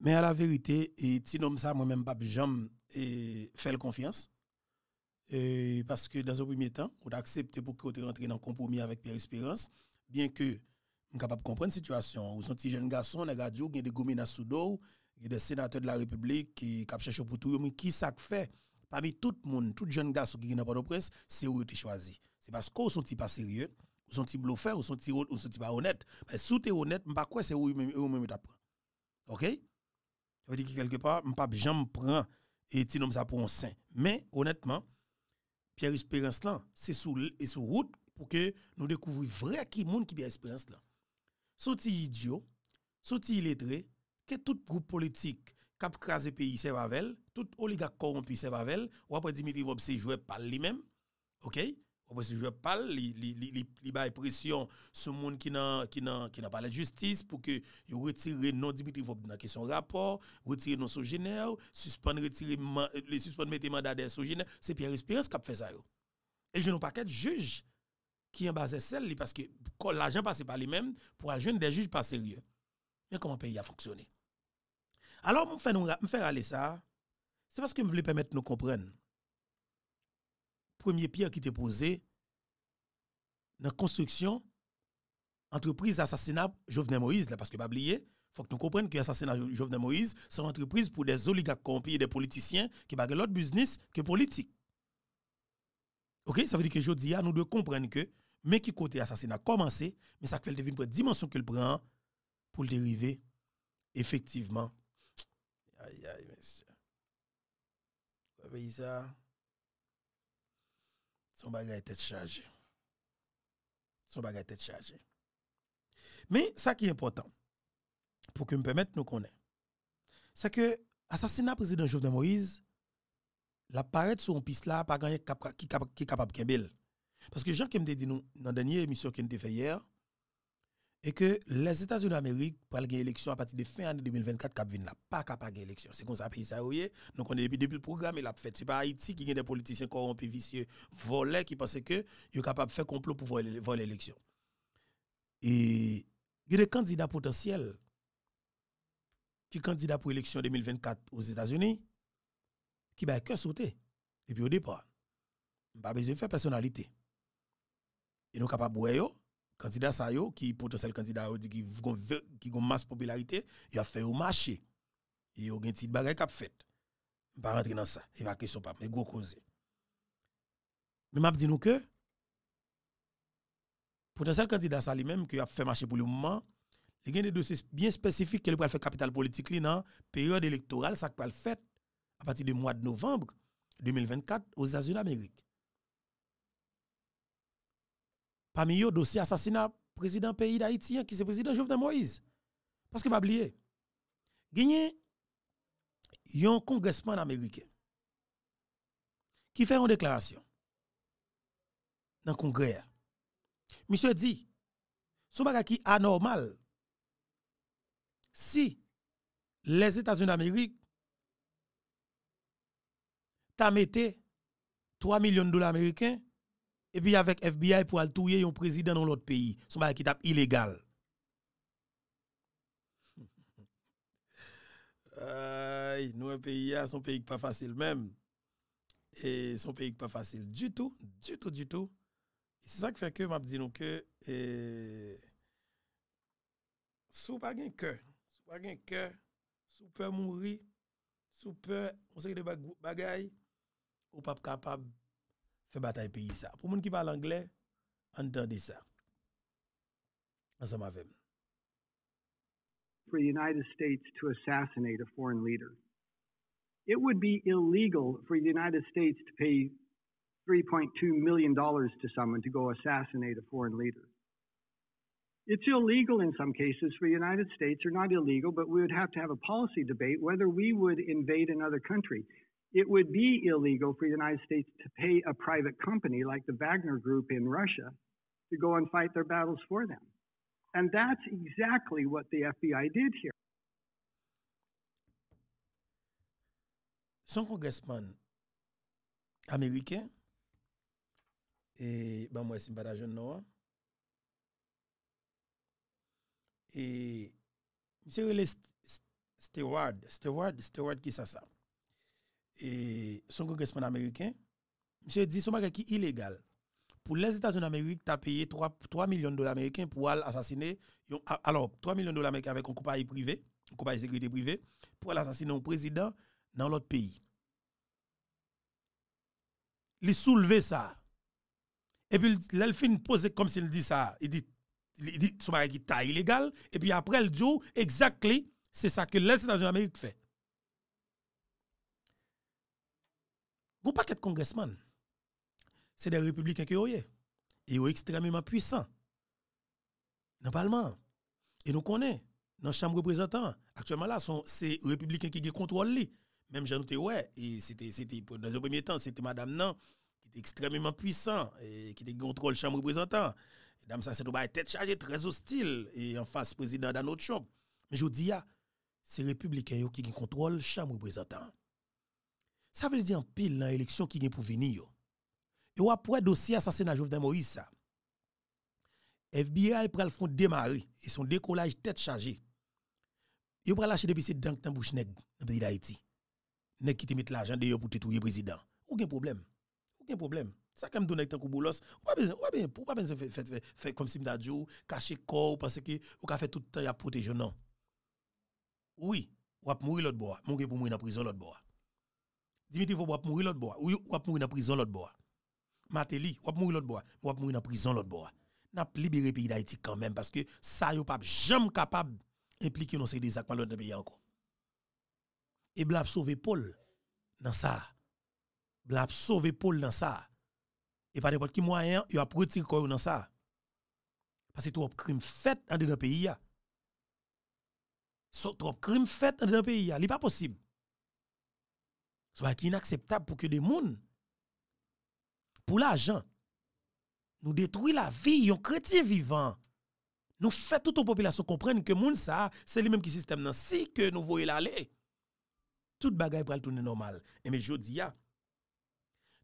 Mais à la vérité, et si ça, moi-même, pas jamais confiance. parce que dans un premier temps, on a accepté pour qu'on rentre rentré dans le compromis avec Pierre Espérance, bien que je capable de comprendre la situation. Vous êtes jeune garçon, les a il y a des gommes dans sous il a des sénateurs de la République qui cherché pour tout, mais qui ça fait Parmi tout le monde, tout jeune garçon qui est dans Port-au-Prince, c'est où tu choisi. C'est parce qu'on sont pas sérieux, ou sont ils bluffés, ou sont ils ou sont pas honnêtes. Mais si tu es honnête, pas quoi c'est où même eux même OK Ça veut dire que quelque part, pas jamais prend et tu nommes ça pour un saint. Mais honnêtement, Pierre Espérance là, c'est sous sous route pour que nous découvrions vrai qui monde qui Pierre Espérance là. Sont-ils idiots Sont-ils illettrés Que tout groupe politique cap crasé pays c'est avec tout oligarque corrompu c'est avec ou après Dimitri Vob c'est joué par lui-même. OK parce que je parle, il y a pression sur les gens qui n'ont qui n'a pas la justice pour que vous retirent non Dimitri dans son rapport, retirer non général, suspendre retirer les suspendre mettre mandat des général, c'est Pierre Espérance qui a fait ça. Et je n'ai pas qu'un juge qui en basé celle parce que l'argent passe par lui-même pour ajouter des juges pas sérieux. Mais comment le pays a fonctionné Alors, je fais aller ça, c'est parce que je voulais permettre de nous comprendre premye pya ki te pose, nan konstruksyon, antreprise asasinap, Jovnen Moïse la, paske bab liye, fòk nou komprenn ki asasinap Jovnen Moïse, san antreprise pou de zoligak kompi, de politisyen, ki bagelot biznis, ki politik. Ok, sa vè di ke jodi ya, nou dwe komprenn ke, men ki kote asasinap komanse, men sa kvel devine pou ete dimensyon ke l pran, pou l derive, efektiveman. Aya, aya, mè sè. Bab liye sa. son bagage était chargé. Son bagage est chargé. Mais ça qui est important, pour que me permette nous connaître, c'est que l'assassinat président Jovenel Moïse, parade sur une piste là, pas gagné qui est capable de Parce que Jean qui me dit dans la dernière émission qu'il a fait hier, et que les États-Unis d'Amérique pour gagner élection à partir de fin année 2024 cap vient là pas capable gagner élection c'est comme ça pays ça oui donc on est depuis, le programme il a fait c'est pas Haïti qui a des politiciens corrompus vicieux volés qui pensaient que sont capable de faire complot pour voler l'élection et il y a des candidats potentiels qui candidats pour l'élection 2024 aux États-Unis qui va que sauter depuis au départ pas besoin de faire personnalité et nous capable candidat ça yo qui potentiel candidat qui a une masse popularité il a fait au marché et au fait petite bagaille qu'a fait pas rentrer dans ça il va question pas mais gros cause mais m'a dit nous que potentiel candidat ça lui-même qui a fait marché pour le moment il y a des dossiers bien spécifiques qui ont faire capital politique dans la période électorale ça va à partir du mois de novembre 2024 aux États-Unis d'Amérique Parmi eux, dossier assassinat président pays d'Haïti, qui c'est président Jovenel Moïse. Parce que, pas y a un congressman américain qui fait une déclaration dans le congrès. Monsieur dit, ce n'est qui anormal, si les États-Unis d'Amérique t'a mis 3 millions de dollars américains et puis avec FBI pour aller touiller un président dans l'autre pays. Son bail qui tape illégal. nous, un pays, ah, son pays pas facile même. Et son pays pas facile du tout, du tout, du tout. C'est ça qui fait que m'a dit nous que et eh, sous pas gain cœur, sous pas gain cœur, sous peur mourir, sous peur on sait de bagaille ou pas capable fait bataille pays ça. Pour qui parle anglais, entendez ça. Ensemble avec For the United States to assassinate a foreign leader. It would be illegal for the United States to pay $3.2 million to someone to go assassinate a foreign leader. It's illegal in some cases for the United States, or not illegal, but we would have to have a policy debate whether we would invade another country it would be illegal for the United States to pay a private company like the Wagner Group in Russia to go and fight their battles for them. And that's exactly what the FBI did here. Son congressman américain, et ben moi, c'est pas et monsieur Steward, Steward, Steward qui ça ça? et son congressman américain, monsieur dit son bagage qui est illégal. Pour les États-Unis d'Amérique, tu as payé 3, 3 millions de dollars américains pour l'assassiner assassiner, alors 3 millions de dollars américains avec un compagnie privé, un compagnie de sécurité privée, pour assassiner un président dans l'autre pays. Il soulevé ça. Et puis fin pose comme s'il dit ça. Il dit, il dit son est illégal. Et puis après, il dit, exactement, c'est ça que les États-Unis d'Amérique fait. Vous pas de congressman. c'est des républicains qui et sont extrêmement puissants Normalement, Et nous connaissons, dans la Chambre des représentants, actuellement là, c'est les républicains qui contrôlent. Même jean ouais, et c'était, dans le premier temps, c'était Madame Nan, qui était extrêmement puissant, et qui contrôle la Chambre des représentants. Dame ça, c'est bah, tête chargée, très hostile, et en face président d'un autre Mais je dis, ah, c'est les républicains qui contrôlent la Chambre des représentants. Sa vezi an pil nan eleksyon ki gen pou veni yo. Yo e wap pre dosye asasen a jouve den Moïse sa. FBI pre al fon demari. E son dekolaj tet chaje. Yo pre lache debise denk ten bouchenek nan bri da eti. Nek kite mit l'ajan de yo pou tetou ye prezident. Ogen problem. Ogen problem. Sa kem do nek ten kou boulos. Wap ben se fè kom si mda djou. Kache kor. Ou ka fè tout ten ya protejonan. Oui. Wap moui lòt boa. Moui gen pou moui nan prezon lòt boa. Dimitri va mourir l'autre bois. Ou va mourir dans prison l'autre bois. Matéli, va mourir l'autre bois. Va mourir dans prison l'autre bois. N'a libéré pays d'Haïti quand même parce que ça yo pas jamais capable d'impliquer dans ces des actes dans pays encore. Et blab sauver Paul dans ça. Blab sauver Paul dans ça. Et par n'importe qui moyen, il a retiré corps dans ça. Parce que trop crime fait dans le pays. So, trop crime fait dans le pays. Ce n'est pas possible. C'est inacceptable pour que des gens, pour l'argent, nous détruisent la vie, un chrétien vivant. Nous faisons toute la population comprendre que les gens, c'est le même qui système. Nan. Si que nous voulons. l'aller, toute bagaille pour tourner normal. Et mais je dis,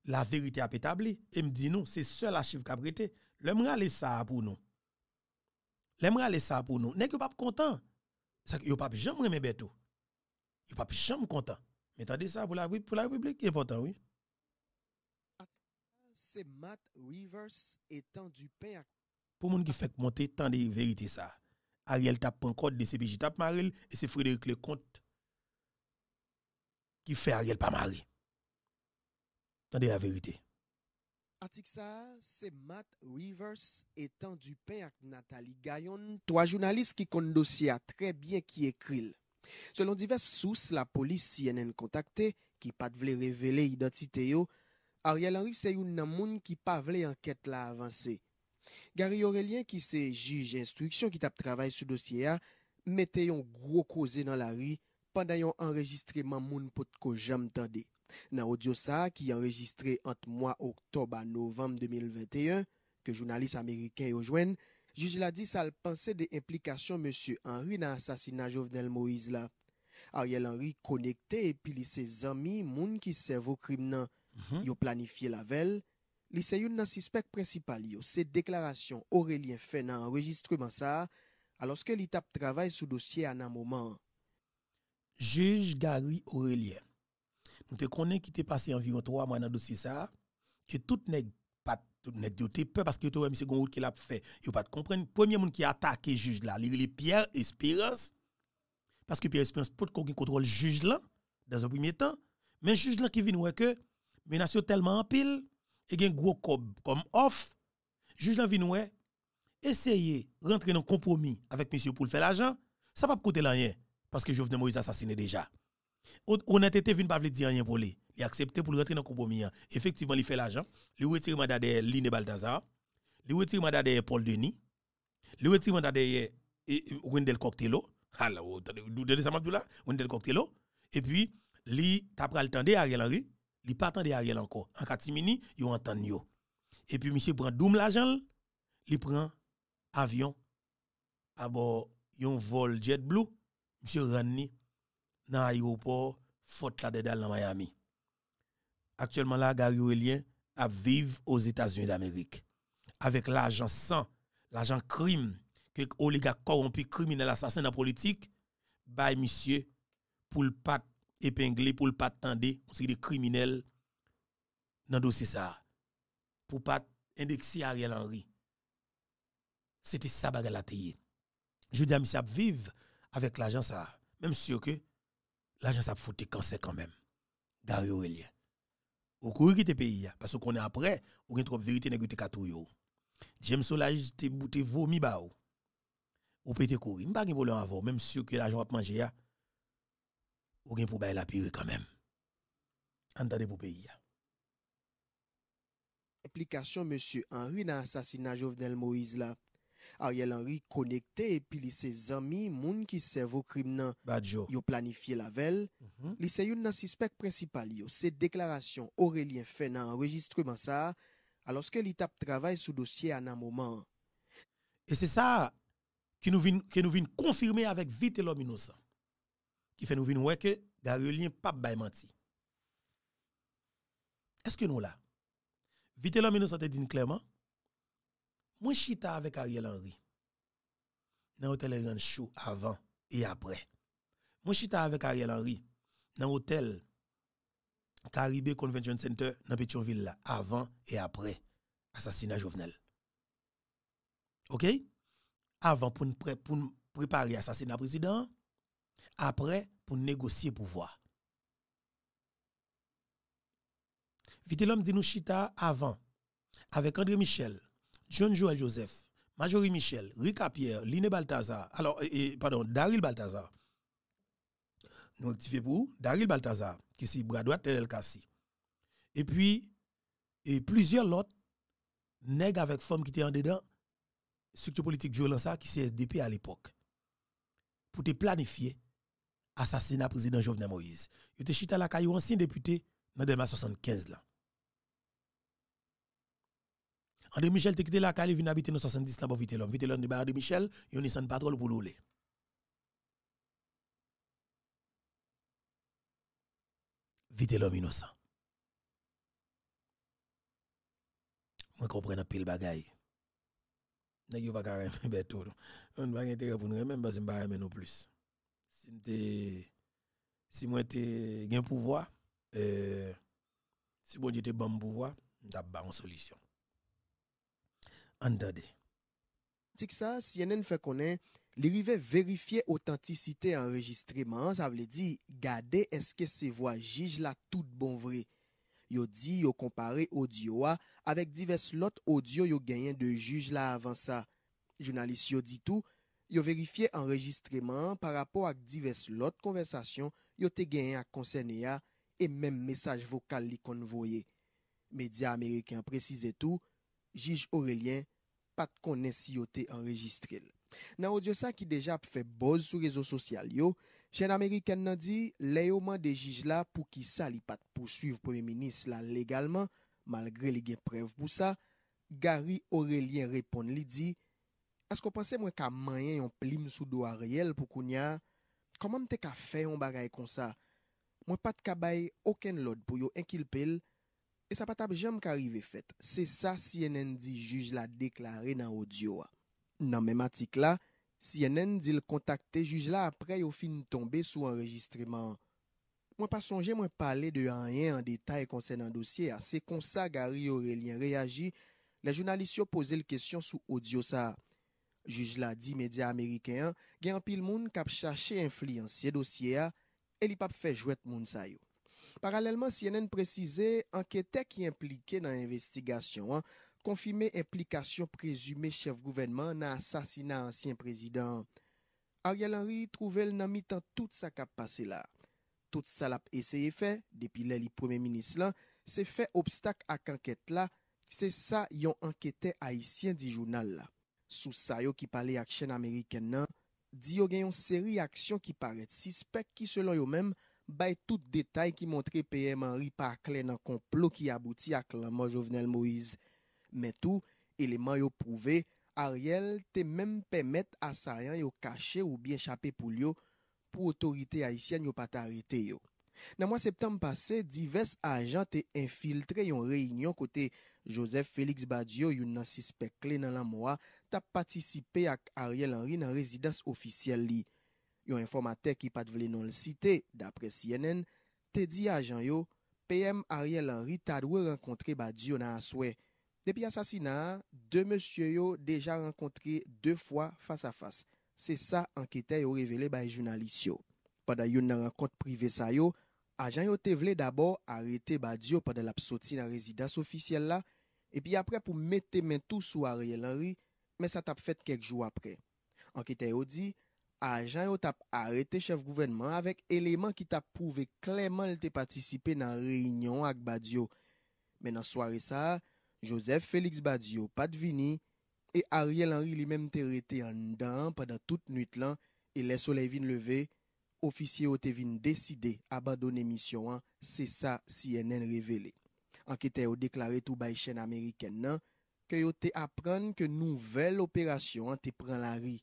la vérité a établie. Et me dit non, c'est seul la qui a prêté. L'homme ça pour nous. L'homme aller ça pour nous. N'est que pas content. Ça que yo pas jamais Vous ne Yo pas jamais content. Mais t'as dit ça, pour la, pour la République, c'est important, oui. C'est Matt Rivers étant du Pour le monde qui fait monter tant de vérité ça. Ariel tape un code de CPJ tape Maril et c'est Frédéric Lecomte qui fait Ariel pas Marie. Tendez la vérité. Article ça, c'est Matt Rivers étant du pain avec Nathalie Gayon, trois journalistes qui connaissent dossier très bien qui écrivent. Selon divers sous, la polis CNN kontakte, ki pat vle revele identite yo, a rye lanri se yon nan moun ki pat vle anket la avanse. Gary Aurelien, ki se jige instruksyon ki tap travay sou dosye a, mette yon gro koze nan lanri pandayon enregistreman moun pot ko jam tende. Nan Odiosa, ki enregistre ant mwa oktob a novem 2021, ke jounalis Ameriken yo jwen, Juge la di sal panse de implikasyon Monsie Henri nan asasina Jovenel Moïse mhm. la. A yal Henri konekte epi li se zami moun ki se vo krim nan yo planifiye la vel. Li se yon nan sispek principali yo se deklarasyon Aurelien fè nan enregistreman sa aloske li tap travay sou dosye anan mouman. Juge Garoui Aurelien, nou te konen ki te pase environ 3 man nan dosye sa, ki tout nek. Tout net de peur parce que tu Monsieur c'est route qui a fait. Il pas de comprendre premier monde qui a attaqué juge là, les Pierre Espérance parce que Pierre Espérance pas qu'on contrôle juge là dans un premier temps, mais le juge là qui vient ouais que menace tellement en pile et un gros cob comme off. Juge là vient ouais essayer rentrer dans compromis avec monsieur pour faire l'argent, ça pas coûter rien parce que Jovenel Moïse assassiné déjà. Honnêteté vient pas dire rien pour lui il accepté pour rentrer dans le compromis. Effectivement, il fait l'argent. Il retire mandat de Line Balthazar. Il retire mandat de Paul Denis. Il retire mandat de Wendel Coctello. Alors, ah oh, vous donnez ça, Mabdoula? Wendel Coctello. Et puis, il t'a pris le temps d'Ariel Henry. Il pas attendu Ariel encore. En Katimini, il entend yo. Et puis, monsieur prend doum l'argent. Il prend avion. À bord, un vol JetBlue. Monsieur Ranni dans l'aéroport, Fort Lauderdale, dedans dans Miami. Aktiyelman la Gary Orelien ap vive os Etasyen d'Amerik. Avek l'ajant 100, l'ajant krim ke oliga korompi krimine l'assasin nan politik, bay misye pou l'pat epengle pou l'pat tande monsi de krimine l nan dosi sa. Pou pat indeksi Ariel Henry. Sete sa baga la teye. Jou diya misye ap vive avek l'ajant sa. Memsyo ke l'ajant sa ap fote kansè kambem. Gary Orelien. Ou qui te pays parce qu'on est après, ou gen trop vérité nèg te yo. James Solage te bouté vomi ba ou. Ou pété courir, m'pa gen problème avant même sûr que l'argent va manger a. Ou gen pour bailler la pire quand même. Entendez pour pays Implication monsieur Henri dans assassinat Jovenel Moïse là a yel an rikonekte epi li se zami moun ki servo krim nan yo planifiye la vel. Mm-hmm. Li se yon nan sispek prinsipal yo, se deklarasyon Aurelien fè nan enregistreman sa aloske li tap travay sou dosye an an moman. E se sa ki nou vin konfirme avèk vitelom inosan, ki fè nou vin wèke garelin pap baymanti. Eske nou la? Vitelom inosan te din kleyman? Moi, chita avec Ariel Henry. Dans l'hôtel Ranchou avant et après. Moi, chita avec Ariel Henry. Dans l'hôtel Caribe Convention Center dans Pétionville avant et après assassinat Jovenel. OK? Avant pour nous pour préparer assassinat président, après pour négocier pouvoir. Vite l'homme dit nous chita avant avec André Michel, John Joel Joseph, Majorie Michel, Rika Pierre, Line Baltazar, alors, pardon, Daryl Baltazar, Nous pour Daryl Baltazar qui est bras droit El Kassi. Et puis, et plusieurs autres nègres avec femmes qui étaient en dedans, structure politique violence qui c'est SDP à l'époque, pour te planifier assassinat président Jovenel Moïse. Il était chita la caillou ancien député dans 75 là. Ademichel te kite la kaliv inabite no sasandis la bo vite lom. Vite lom di ba Ademichel, yon nisan patrol pou loulé. Vite lom inosan. Mwen kopre na pil bagay. Nèk yo baka reme beto. Mwen bagay te repoun reme, mwen basen ba reme no plus. Si mwen te gen pouvoi, si mwen te ban pouvoi, eh, bon mwen tap ba an solisyon. an da de. Tik sa, si yenen fe konen, li rive verifiye otantisite enregistreman, sa vle di, gade eske se vwa jij la tout bon vre. Yo di, yo kompare audio a, avek divers lot audio yo genyen de jij la avan sa. Jounalist yo di tou, yo verifiye enregistreman, par apou ak divers lot konversasyon, yo te genyen ak konsen e ya, e menm mesaj vokal li konvoye. Medya Ameriken prezise tou, jij Aurelien, pat konen si yo te enregistrel. Nan odyo sa ki deja ap fe boz sou rezo sosyal yo, chen Ameriken nan di, le yo man dejij la pou ki sa li pat pousuiv pou menis la legalman, malgre li genprev pou sa, Gary Aurelien repon li di, as ko panse mwen ka mayen yon plim sou do a reyel pou kounyan, koman mte ka fe yon bagay kon sa? Mwen pat kabaye oken lod pou yo enkil pel, E sa pat ap jem ka rive fet, se sa CNN di juj la deklare nan audio a. Nan men matik la, CNN di l kontakte juj la apre yo fin tombe sou enregistreman. Mwen pa sonje mwen pale de anyen an detay konsen nan dosye a, se konsa gari yo relyen reyagi, la jounalisyon pose l kestyon sou audio sa. Juj la di media Amerikeyan, gen apil moun kap chache inflienseye dosye a, e li pap fej wet moun sayo. Paralèlman siye nen prezise, anketè ki implike nan investigasyon an, konfime implikasyon prezume chev gouvenman nan asasina ansyen prezident. Ariel Henry trouvel nan mitan tout sa kap pase la. Tout sa lap eseye fe, depi lè li pweme minis lan, se fe obstak ak anket la, se sa yon anketè aisyen di jounal la. Sou sa yo ki pale ak chen Ameriken nan, di yo genyon seri aksyon ki paret sispek ki selon yo menm, bay tout detay ki montre PM Henri Parclay nan konplo ki abouti ak laman Jovenel Moïse. Metou, eleman yo prouve, Ariel te menm pemet asayan yo kache ou bien chapè pou liyo pou otorite Haitien yo patarete yo. Nan mwa septem pase, divers ajan te infiltre yon reinyon kote Joseph Félix Badiou yon nan sispekle nan laman Moïse ta patisipe ak Ariel Henri nan rezidans ofisyel liyo. Yon informatek ki pat vle non l site, dapre CNN, te di a jan yo, PM Ariel Henry ta dwe renkontre ba diyo nan aswe. Depi asasina a, de monsye yo deja renkontre de fwa fas a fas. Se sa, ankete yo revele bay jounalis yo. Pada yon nan renkont prive sa yo, a jan yo te vle dabor arete ba diyo padel ap soti nan rezidans ofisyel la, epi apre pou mete men tou sou Ariel Henry, men sa tap fete kek jou apre. Ankete yo di, Ajan yo tap arete chev gouvenman avek eleman ki tap pouve kleman li te patisipe nan reinyon ak Badiou. Men nan sware sa, Joseph Félix Badiou pat vini, e Ariel Henry li mèm te rete yon dan padan tout nuit lan, e lè sole vin leve, ofisye yo te vin deside abadone misyon an, se sa CNN revele. Anke te yo deklare tou bay chen Ameriken nan, ke yo te apren ke nouvel operasyon an te pran la ri,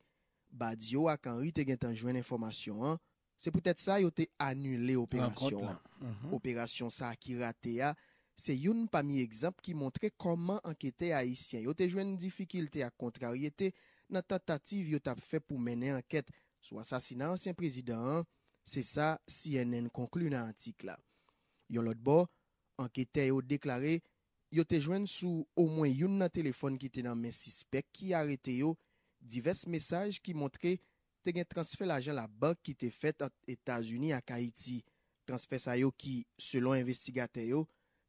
Badi yo ak anri te gen tanjwen informasyon an, se pwetet sa yo te anule operasyon an. Mhm. Operasyon sa akira te a, se yon pami ekzamp ki montre koman anketen a isyen. Yo te jwen n difikilte a kontraryete nan tatative yo tap fe pou mene anket sou asasinan ansyen prezident an. Se sa CNN konklu nan antik la. Yo lot bo, anketen yo deklare, yo te jwen sou o mwen yon nan telefon ki te nan men sispek ki arete yo Divers mesaj ki montre te gen transfer la jan la bank ki te fet an Etasuni ak Haiti. Transfer sa yo ki, selon investigatè yo,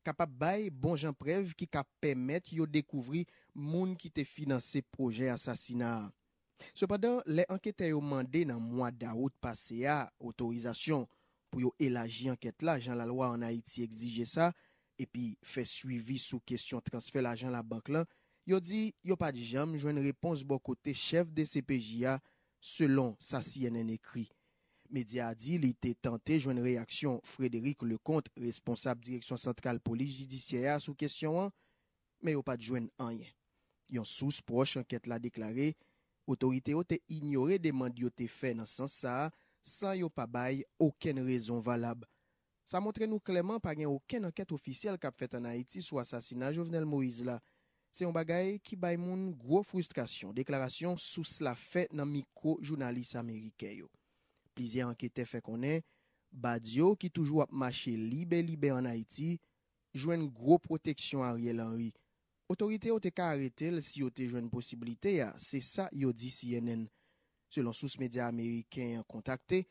kapap bay bon jan prev ki kap pèmèt yo dekouvri moun ki te finanse projè asasina. Sopadan, le anketè yo mandè nan mwa daout pase ya otorizasyon pou yo elaji anket la jan la loa an Haiti exige sa epi fe suivi sou kesyon transfer la jan la bank lan, Yo di, yo pa di jam jwen repons bo kote chef de CPJA selon sa siyen en ekri. Mediadi li te tante jwen reaksyon Frédéric Lecomte, responsable direksyon sentral polis jidisyaya sou kesyon an, me yo pa di jwen anyen. Yon sous proche anket la deklaré, otorite yo te ignore deman di yo te fè nan san sa, san yo pa baye oken rezon valab. Sa montre nou kleman pa gen oken anket ofisyel kap fèt an Haiti sou asasinan Jovenel Moizela, Se yon bagay ki bay moun gwo frustrasyon, deklarasyon sous la fet nan mikro jounalis Amerike yo. Plizye anketè fe konè, Badiou ki toujou ap mache libe-libe an Haiti, jwen gwo proteksyon a riel Henry. Otorite yo te ka aretel si yo te jwen posibilite ya, se sa yo di CNN. Selon sous media Amerike yon kontakte,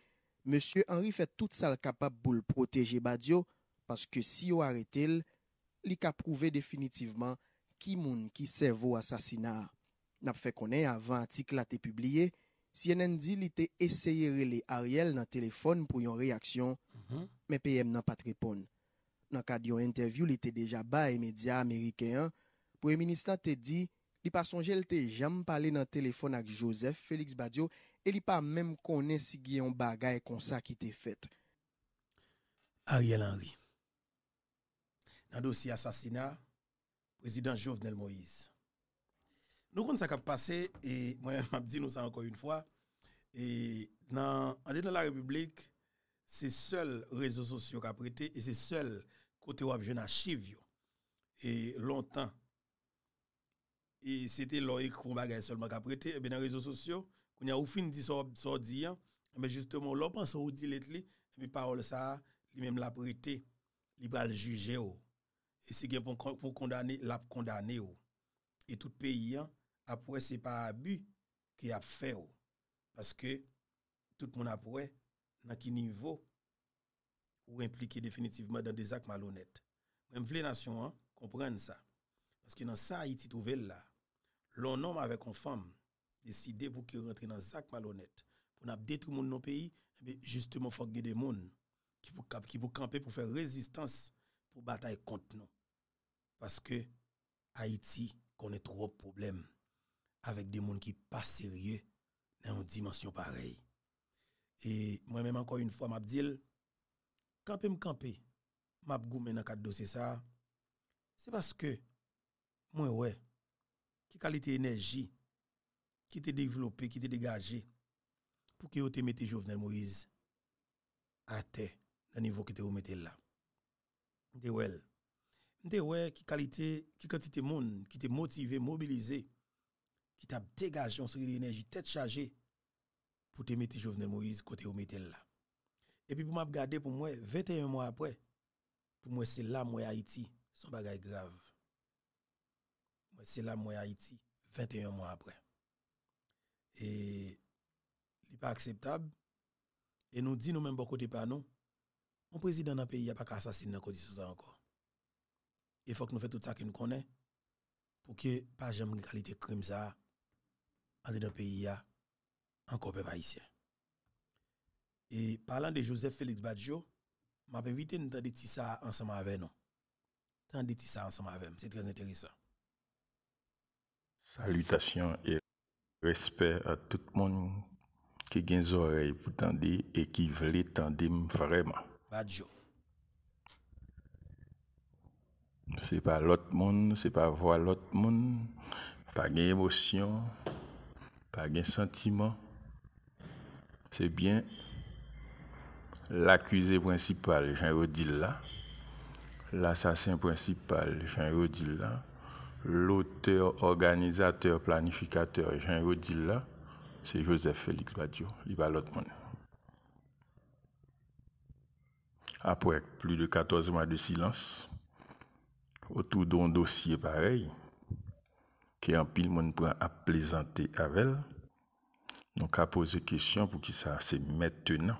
Monsie Henry fe tout sal kapap bou l proteje Badiou, paske si yo aretel, li ka prouve definitivman Ki moun ki sevo asasina? Nap fe konen avan antik la te publie, si yenen di li te eseyere le Ariel nan telefon pou yon reaksyon, mhm. me peyem nan pat repon. Nan ka diyon interview li te deja ba e media Amerikeyan, pou eminist nan te di, li pa sonje li te jem pale nan telefon ak Joseph Felix Badiou, e li pa men konen si gye yon bagay kon sa ki te fet. Ariel Henry. Nan dosi asasina, président Jovenel Moïse. Nous quand ça qui a passé, et moi, je dis nous ça encore une fois, et dans, dans la République, c'est seul réseau social qui a prêté, et c'est seul côté où jeune archive, et longtemps. Et c'était l'oïc qu'on seulement qui a prêté, et bien dans les réseaux sociaux, qu'on a eu fin dit ça, hein. mais justement, l'on pense au dit, et puis parole ça, lui-même l'a prêté, il va le juger et si vous pour condamner l'a condamné oh. et tout pays hein, après n'est pas abus qui a fait oh. parce que tout le monde après dans quel niveau ou impliqué définitivement dans des actes malhonnêtes même les nations hein, comprennent ça parce que dans ça Haïti trouvé là l'on homme avec une femme décidé pour qu'il rentre dans des actes malhonnêtes pour n'a détruire nos pays mais eh justement faut des gens qui vont qui camper pour faire résistance pour bataille contre nous. Parce que Haïti connaît trop de problèmes avec des gens qui pas sérieux dans une dimension pareille. Et moi-même, encore une fois, je camper me camper, suis dans cadre dossier ça, c'est parce que, moi, ouais, qui qualité énergie qui était développée, qui était dégagée, pour que vous te mettez Jovenel Moïse à terre, dans le niveau que vous mettez là. Nde wèl, nde wèl ki kalite, ki kantite moun, ki te motive, mobilize, ki te ap degaj yon sri li enerji tet chaje pou te meti Jouvenel Moïse kote ou metel la. E pi pou m ap gade pou m wè, 21 moun apwè, pou m wè se la m wè Haiti, son bagay grav. M wè se la m wè Haiti, 21 moun apwè. E li pa akseptab, e nou di nou men boko te panon, Un président le pays n'a pas qu'à assassiner dans condition ça encore. Il faut que nous fassions tout ça que nous connaissons pour que pas jamais une qualité de crime ça dans le pays encore peuple Et parlant de Joseph Félix Badjo, m'a invité nous tendre ça ensemble avec nous. Tendre ça ensemble avec nous, c'est très intéressant. Salutations et respect à tout le monde qui a des oreilles pour et qui veut tendre vraiment. Ce C'est pas l'autre monde, c'est pas voir l'autre monde, pas d'émotion, pas de sentiment. C'est bien l'accusé principal, Jean Rodil là, l'assassin principal, Jean Rodil là, l'auteur, organisateur, planificateur, Jean Rodil là, c'est Joseph Félix Badio. il va l'autre monde. après plus de 14 mois de silence, autour d'un dossier pareil, qui en pile monde pour plaisanter avec donc à poser question pour qui ça c'est maintenant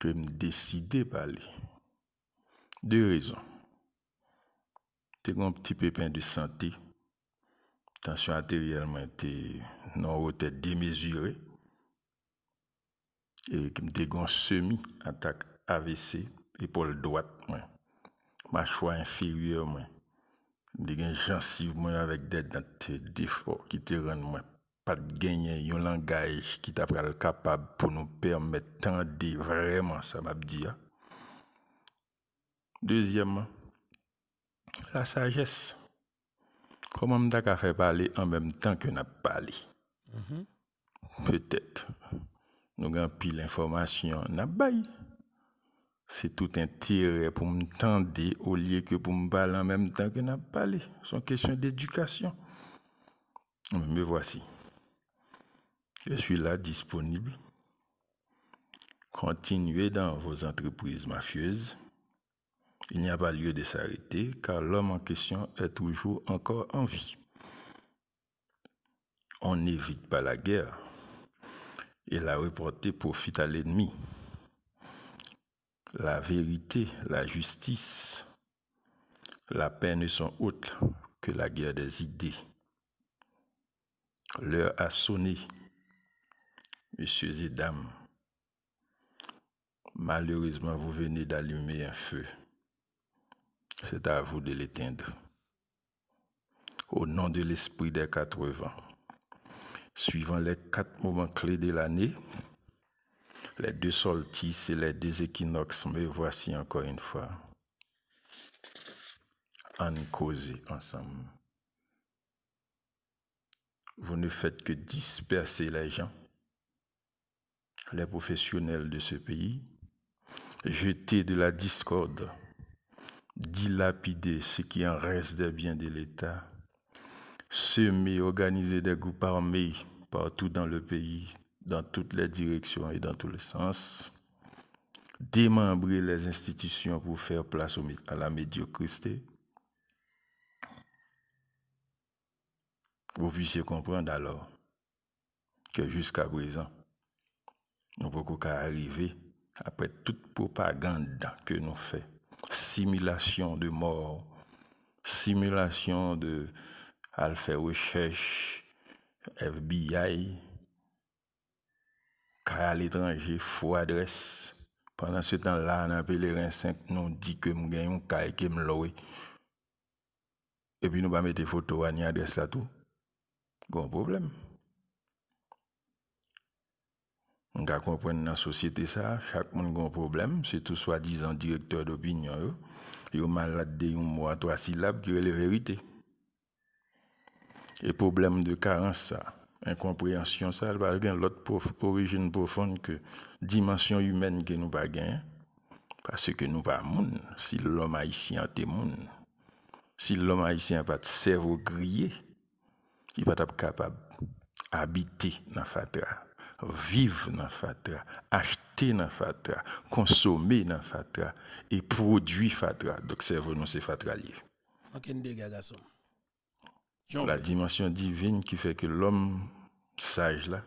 que me de parler. Deux raisons. J'ai un petit pépin de santé, tension artérielle était non tête démesurée et qui me dégon semi attaque AVC, épaule droite, ma choix inférieure, Des gencives, avec des dents défauts qui te rendent, moins Pas de gagner un langage qui t'a capable pour nous permettre de vraiment ça, m'a dit. Hein. Deuxièmement, la sagesse. Comment m'a fait parler en même temps que n'a parlé? Mm-hmm. Peut-être. Nous avons pile d'informations, n'a c'est tout intérêt pour me tendre au lieu que pour me parler en même temps que n'a parlé. C'est une question d'éducation. Me voici. Je suis là disponible. Continuez dans vos entreprises mafieuses. Il n'y a pas lieu de s'arrêter car l'homme en question est toujours encore en vie. On n'évite pas la guerre et la reporter profite à l'ennemi la vérité, la justice, la paix ne sont autres que la guerre des idées. L'heure a sonné, messieurs et dames. Malheureusement, vous venez d'allumer un feu. C'est à vous de l'éteindre. Au nom de l'esprit des quatre vents, suivant les quatre moments clés de l'année, les deux solstices et les deux équinoxes. Me voici encore une fois. En causer ensemble. Vous ne faites que disperser les gens, les professionnels de ce pays, jeter de la discorde, dilapider ce qui en reste des biens de l'État, semer, organiser des groupes armés partout dans le pays, dans toutes les directions et dans tous les sens, démembrer les institutions pour faire place à la médiocrité. Vous puissiez comprendre alors que jusqu'à présent, nous ne pouvons arriver après toute propagande que nous faisons, simulation de mort, simulation de, faire recherche, FBI, car l'étranger, faux adresse. Pendant ce temps-là, un appelé pèlerin 5, nous dit que nous gagnons un caille que nous Et puis nous ne mettre pas photos, ni adresse là tout. Gros problème. On va comprendre dans la société ça, chaque monde a un problème, tout soi-disant directeur d'opinion. Il y a malade de un mois trois syllabes qui est la vérité. Et problème de carence ça incompréhension, ça, elle va avoir l'autre origine profonde que dimension humaine que nous va Parce que nous pas monde. Si l'homme haïtien est moun si l'homme haïtien va de cerveau grillé, il va être capable d'habiter dans Fatra, vivre dans Fatra, acheter dans Fatra, consommer dans Fatra et produire Fatra. Donc, cerveau, nous c'est Fatra lié la dimension divine qui fait que l'homme sage là,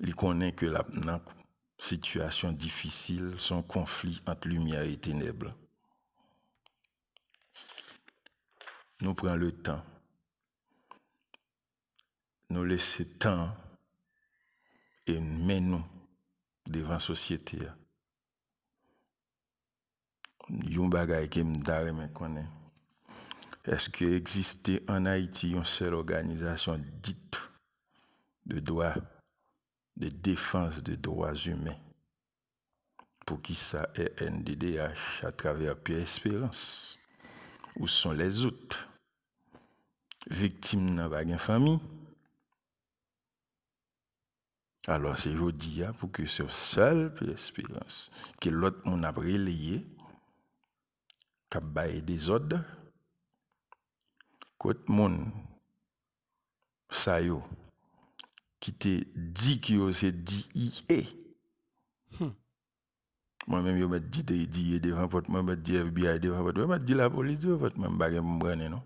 il connaît que la situation difficile, son conflit entre lumière et ténèbres. Nous prenons le temps. Nous laissons temps et menons devant la société. qui me est-ce qu'il existait en Haïti une seule organisation dite de droits, de défense des droits humains pour qui ça est NDDH à travers Pierre Espérance Où sont les autres Victimes dans la famille alors, c'est aujourd'hui pour que ce seul espérance que l'autre monde a relayé, qui a des ordres, quand moun sa yo ki te di ki yo se di je me Mwen men yo met di di e di FBI devan pot, mwen met di la police, devan pot, mwen bagen mwen brene non.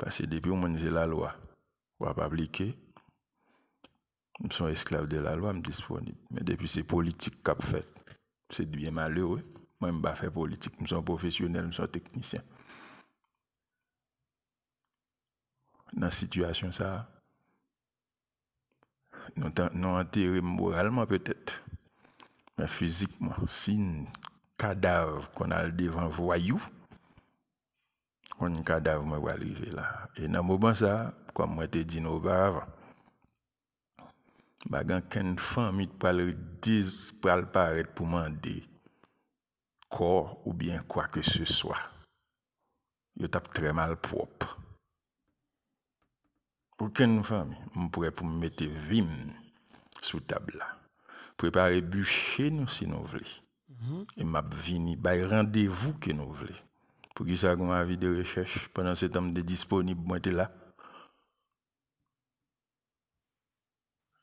Pase que ou mwen se la lwa, wap aplike, Je son esclave de la loi, mwen disponib. Men depi se politik kap fet, bien malheureux je pas mwen mba fe politik, mwen son Je mwen son dans situation ça nous non enterré moralement peut-être mais physiquement si un cadavre qu'on a devant voyou un cadavre moi va arriver là et dans moment ça comme moi te dit nous auparavant quand ken famille qui m'a dit le paraître pour demander corps ou bien quoi que ce soit je tape très mal propre aucune femme ne pourrait pour mettre vime sous table. Préparer bûcher nous si nous voulons. Mm -hmm. Et m'a vini, bay rendez-vous que nous voulons. Pour qui ça, ma vie de recherche, pendant ce temps de disponible, moi, là.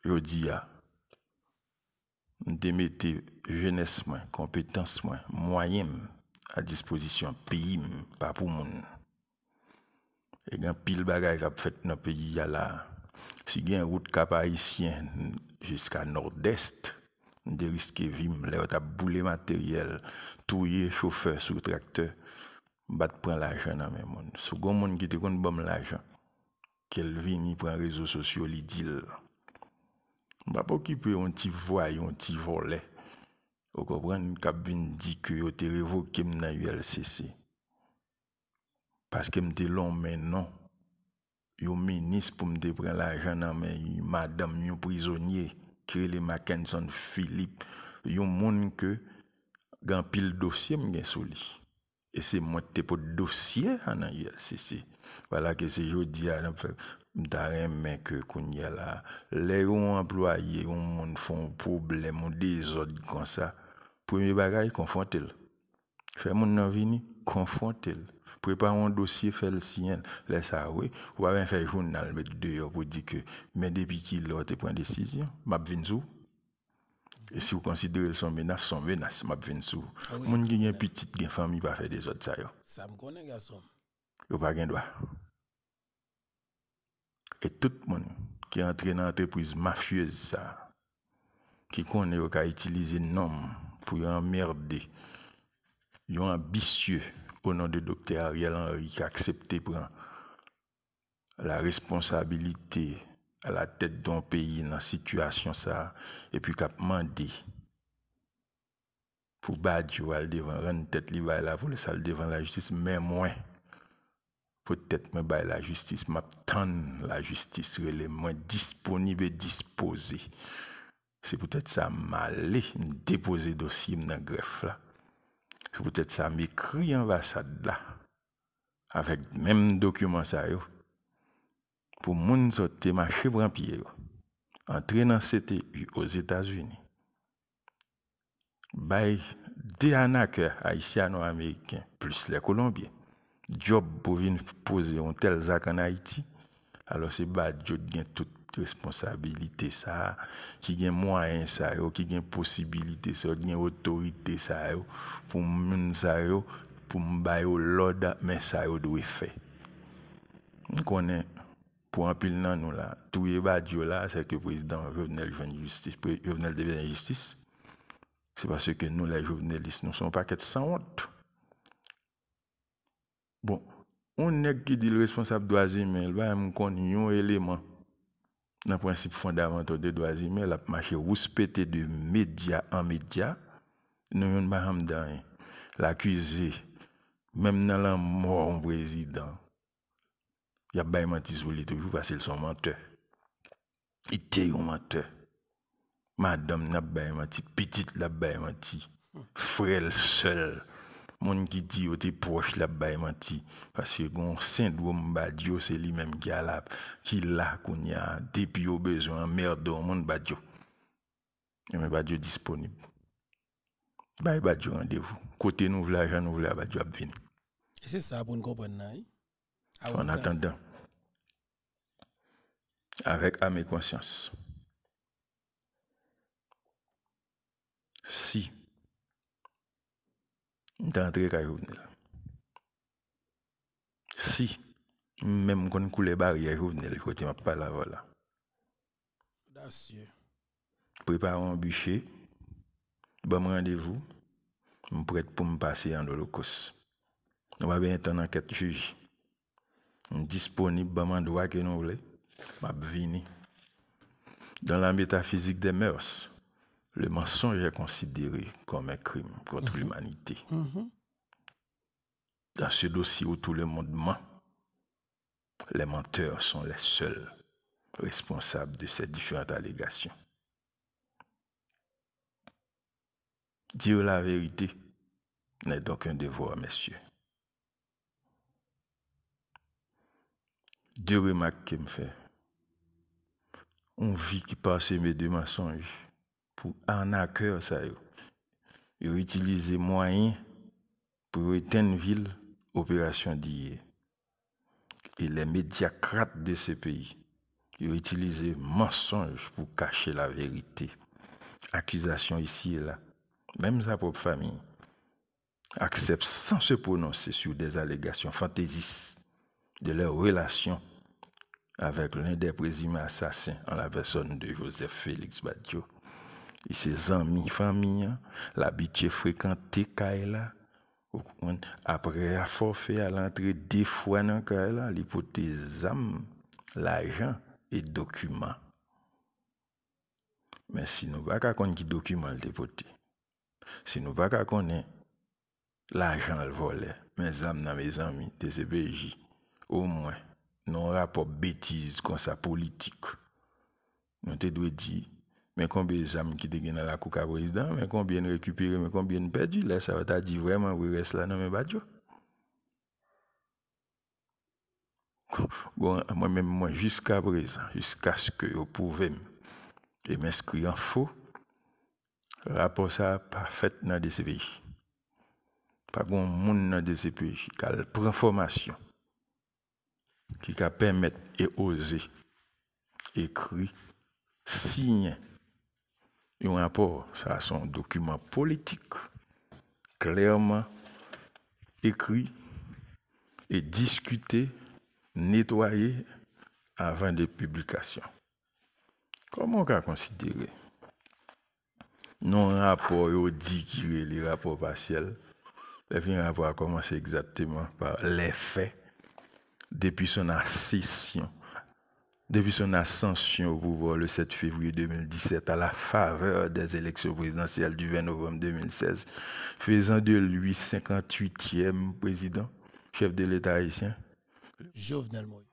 Je dis, à ah, de jeunesse, moins, compétence, moins, moyens à disposition, pays, pas pour monde. Il y a pile bagage qui fait dans le pays là. Si il y a une route cap haïtien jusqu'à nord-est, de risque vim, Il y a boulé matériel, touillé chauffeur sous tracteur, bat prend l'argent dans même monde. Si il y a gens qui te de bon l'argent, qu'elle vient prend les réseaux sociaux, il dit. Bah, on va pas occuper un petit voile, un petit volet. Vous comprenez, cap vient dit que vous avez révoqué dans l'ULCC. Parce que m'te long non. Yo ministre pour me prendre l'argent dans mais madame yon prisonnier qui est Mackenson Philippe. Yon moun que gan pile dossier m'gen sou li. Et c'est moi qui pour dossier en ILCC. Voilà que c'est jodi à m'taren mais que kounya là les employés on monde font problème des autres, comme ça. Premier bagage confronte-le fait mon nan vini le prépare un dossier, fait le sien, laisse ça, oui. Ou bien faire un journal, mettre dehors pour dire que, mais depuis qu'il a été pris une décision, m'a sous. Et si vous considérez son menace, son menace, m'a venu sous. Ah Mon qui est petite, qui famille, pas faire des autres, ça, Ça me connaît, garçon. Vous pas droit. Et tout le monde qui est entré dans l'entreprise mafieuse, ça, qui connaît, qui a utilisé nom pour emmerder, ils est ambitieux au nom de Dr Ariel Henry qui a accepté la responsabilité à la tête d'un pays dans la situation ça et puis qui a demandé pour battre devant rendre tête li la ça devant la justice mais moins peut-être me bah, la justice m'attend la justice est moins disponible et disposée. c'est peut-être ça m'aller déposer dossier dans greffe là peut-être ça m'écrit ambassade là, avec même document ça yo, pour moun sote en pied entrer dans CTU aux États-Unis. Bay des haïtiens haïtiano-américains, plus les Colombiens, job pour venir poser un tel zak en Haïti, alors c'est bad j'ai gen tout responsabilité ça, qui gagne moyen ça, qui gagne possibilité ça, qui gagne autorité ça, pour moun ça, pour m'bayo l'ordre, mais ça doit faire. On connaît pour un pile nan nous là, tout est là, c'est que le président Jovenel la justice, Jovenel devient justice. C'est parce que nous, les journalistes, nous sommes pas qu'être sans honte. Bon, on est qui dit le responsable doit agir, mais il va me connaître un élément dans le principe fondamental de droits humains, la marché de médias en médias, nous ne sommes pas hein. l'accusé, même dans la mort un président, il y a pas menti sur lui toujours parce qu'ils sont menteurs. Il était un menteur. Madame n'a pas menti, petite n'a pas menti, frère seul. Mon qui dit au te proche la bay menti parce que gon syndrome badio c'est lui même qui a la qui la kounya depuis au besoin merde au monde badio e mais badio disponible bay badio rendez-vous côté nous vla jan nous vla badio venir. et c'est ça pour nous comprendre eh? en attendant avec âme et conscience si d'entrer venu. Si, même quand coule barrière Jovenel, je ne pas là, voilà. Je prépare un bûcher, bon rendez-vous, je prête pour me passer en holocauste. Je vais bien être en enquête juge. Disponible, bon endroit que nous voulons, je suis venu. Dans la métaphysique des mœurs, le mensonge est considéré comme un crime contre mhm. l'humanité. Mhm. Dans ce dossier où tout le monde ment, les menteurs sont les seuls responsables de ces différentes allégations. Dire la vérité n'est donc un devoir, messieurs. Deux remarques qu'il me fait. On vit qui passe mes deux mensonges pour accueil, ça ils Ils utilisé moyens pour éteindre ville opération d'hier. Et les médiacrates de ce pays, ils utilisé mensonges pour cacher la vérité. Accusations ici et là. Même sa propre famille accepte sans se prononcer sur des allégations fantaisistes de leur relation avec l'un des présumés assassins en la personne de Joseph Félix Badiou et ses amis, famille, hein, l'habitude fréquenter Kaila. Après, à forfait à l'entrée des fois dans cas-là, l'hypothèse âmes, l'argent et documents. Mais si nous ne connaissons pas qui document le si nous ne connaissons pas l'argent volé, mes amis, mes amis, des moins, au moins, non rapport bêtises comme ça politique, nous te doit dire mais combien d'âmes qui étaient dans la coupe à président, mais combien de récupérés, mais combien de perdus, là, ça va t'a dit vraiment, oui, reste là, non, mais pas Bon, moi-même, moi, jusqu'à présent, jusqu'à ce que je pouvais m'inscrire en faux, rapport ça pas fait dans des pays. Pas bon monde dans le DCPJ, qui prend formation, qui permettre et oser écrire, signer, un rapport, ça c'est un document politique clairement écrit et discuté, nettoyé avant de publication. Comment on peut considérer non rapport au dit qui est les rapports partiels Le rapport a commencé exactement par les faits depuis son accession depuis son ascension au pouvoir le 7 février 2017 à la faveur des élections présidentielles du 20 novembre 2016, faisant de lui 58e président, chef de l'État haïtien. Jovenel Moïse.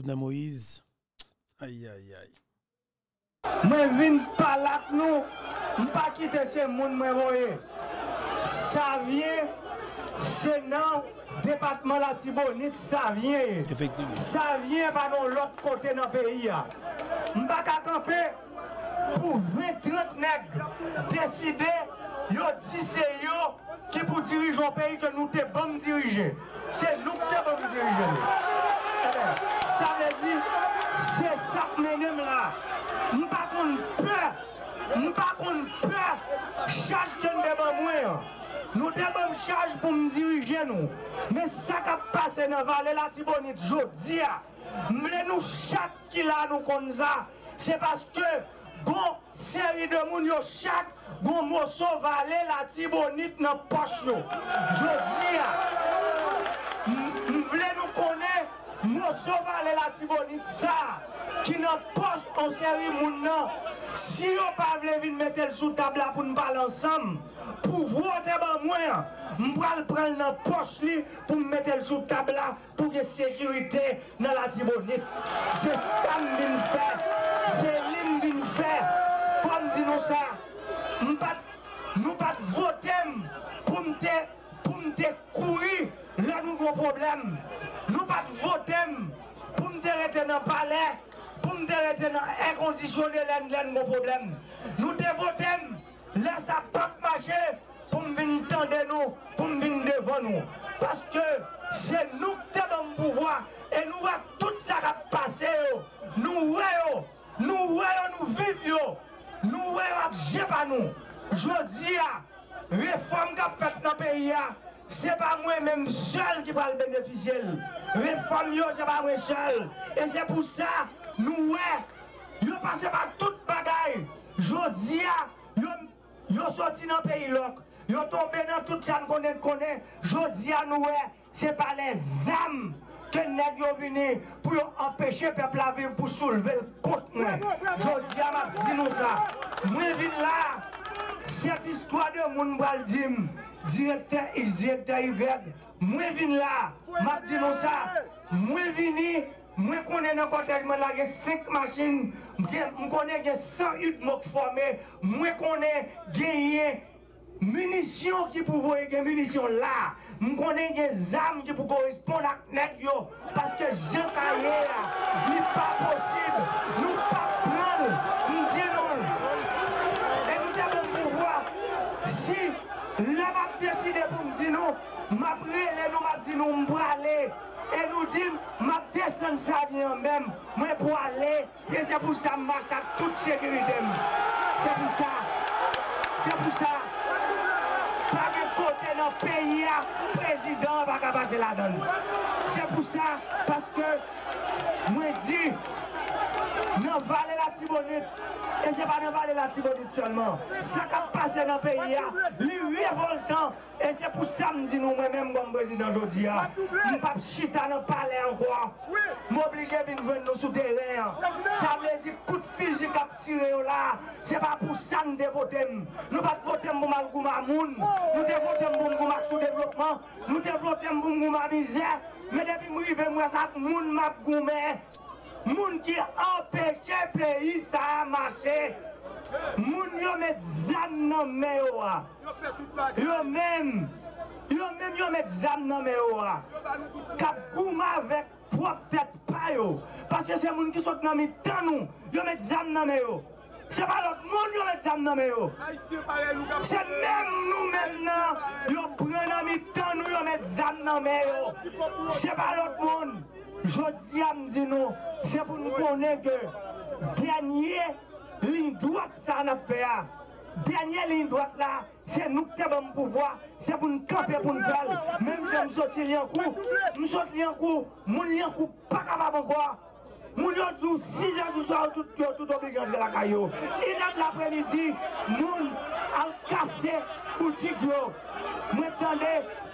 de Moïse. Aïe, aïe, aïe. Je pas là nous. Je ne pas quitter ce monde. Ça vient, c'est dans le département de la Tibonite. Ça vient. Ça vient par l'autre côté de notre pays. Hein. Je ne pas camper pour 20, 30 nègres décider. Yo que c'est yo qui pour diriger un pays que nous te bon diriger. C'est nous qui te diriger. Eh ben, ça veut dire, c'est ça que nous là. Nous pas qu'on peur, nous pas qu'on peur, charge de nous hein. Nous devons charge pour nous diriger nous. Mais ça qui a passé dans la vallée, la Tibonite, je hein. mais nous, chaque qui là, nous comme ça, c'est parce que, bon série de monde yo chaque gon morceau valer la tibonite dans poche yo. Je dis, hein. nous voulons nous connaître nous sommes allés la Tibonite, ça, qui n'a pas en série nom. Si on ne voulez pas mettre le sous table pour nous parler ensemble, pour voter pour moi, je vais prendre la poche pour mettre le sous table pour la sécurité dans la Tibonite. C'est ça que je faire. C'est ce que je faire. Comme dit nous ça, nous ne pouvons pas voter pour me courir là nous avons un problème. Nous pas voter pour me dérêter dans le palais, pour me dérêter dans inconditionnel, nos problèmes. Nous votons, laisse ça pas marcher pour me tendre nous, pour me devant nous. Parce que c'est nous qui avons le pouvoir et nous voyons tout ça qui passé. Nous voyons, nous voyons, nous vivons, nous voyons, nous. Je dis, réforme qui nous fait dans pays c'est pas moi-même seul qui parle le bénéficier. Réforme, c'est pas moi seul. Et c'est pour ça, nous, nous passons par toute bagaille. Je dis, nous sorti dans le pays Nous tombé dans tout ça qu'on connaît. Je dis nous, nous, c'est pas les âmes que nous venons pour empêcher le peuple à vivre, pour soulever le compte. Je dis à ma nous ça. Moi, là, cette histoire de monde, Direkter X, direkter Y, mwen vin la, mwen vin ni, mwen konen nan kotejman la gen 5 masin, mwen konen gen 108 mok fome, mwen konen genye munisyon ki pou voye gen munisyon la, mwen konen gen zam ki pou korespond ak nek yo, paske je sa ye la, ni pa posib, ni pa posib. Nous nous aller Et nous disons, ma descends ça bien hein, même. Moi pour aller. Et c'est pour ça que je marche à toute sécurité. C'est pour ça. C'est pour ça. Pas de côté dans pays, le hein. président va passer la donne. C'est pour ça, parce que moi dis dans la vallée la Tibonite. Et ce n'est pas dans la vallée la Tibonite seulement. Ce qui est passé dans le pays, c'est révoltant. Et c'est pour samedi, nous moi-même, comme président aujourd'hui. Nous ne pas chita dans le palais encore. Nous obligés de venir nous sur terrain. Ça veut dire que coup de physique à tiré là. Ce n'est pas pour nous devons voter. Nous ne voter pour mal goût Nous ne voter pour mal sous-développement. Nous ne voter pour mal misère. Mais depuis que je suis arrivé, je suis qui qui empêché pays ça a marché moun yo met zam nan men yo yo même yo même yo met zam nan men yo kouma avec propre tête pas yo parce que c'est moun qui sont nan mi tan nou yo met zam nan men c'est pas l'autre monde qui met zam nan mes c'est même nous maintenant yo prend nan mi tan met zam nan c'est pas l'autre monde je dis à nous, c'est pour nous connaître que dernier ligne droite. sa an nous fe dernier ligne doit là, c'est nous qui je le pouvoir, suis pas nou kapye pour nous suis Même si je li un ne nous coup, pas kou, coup, li un coup, pas kaba 6 heures du soir tout, tout, tout obligé de la de l'après-midi, mon al le petit gros.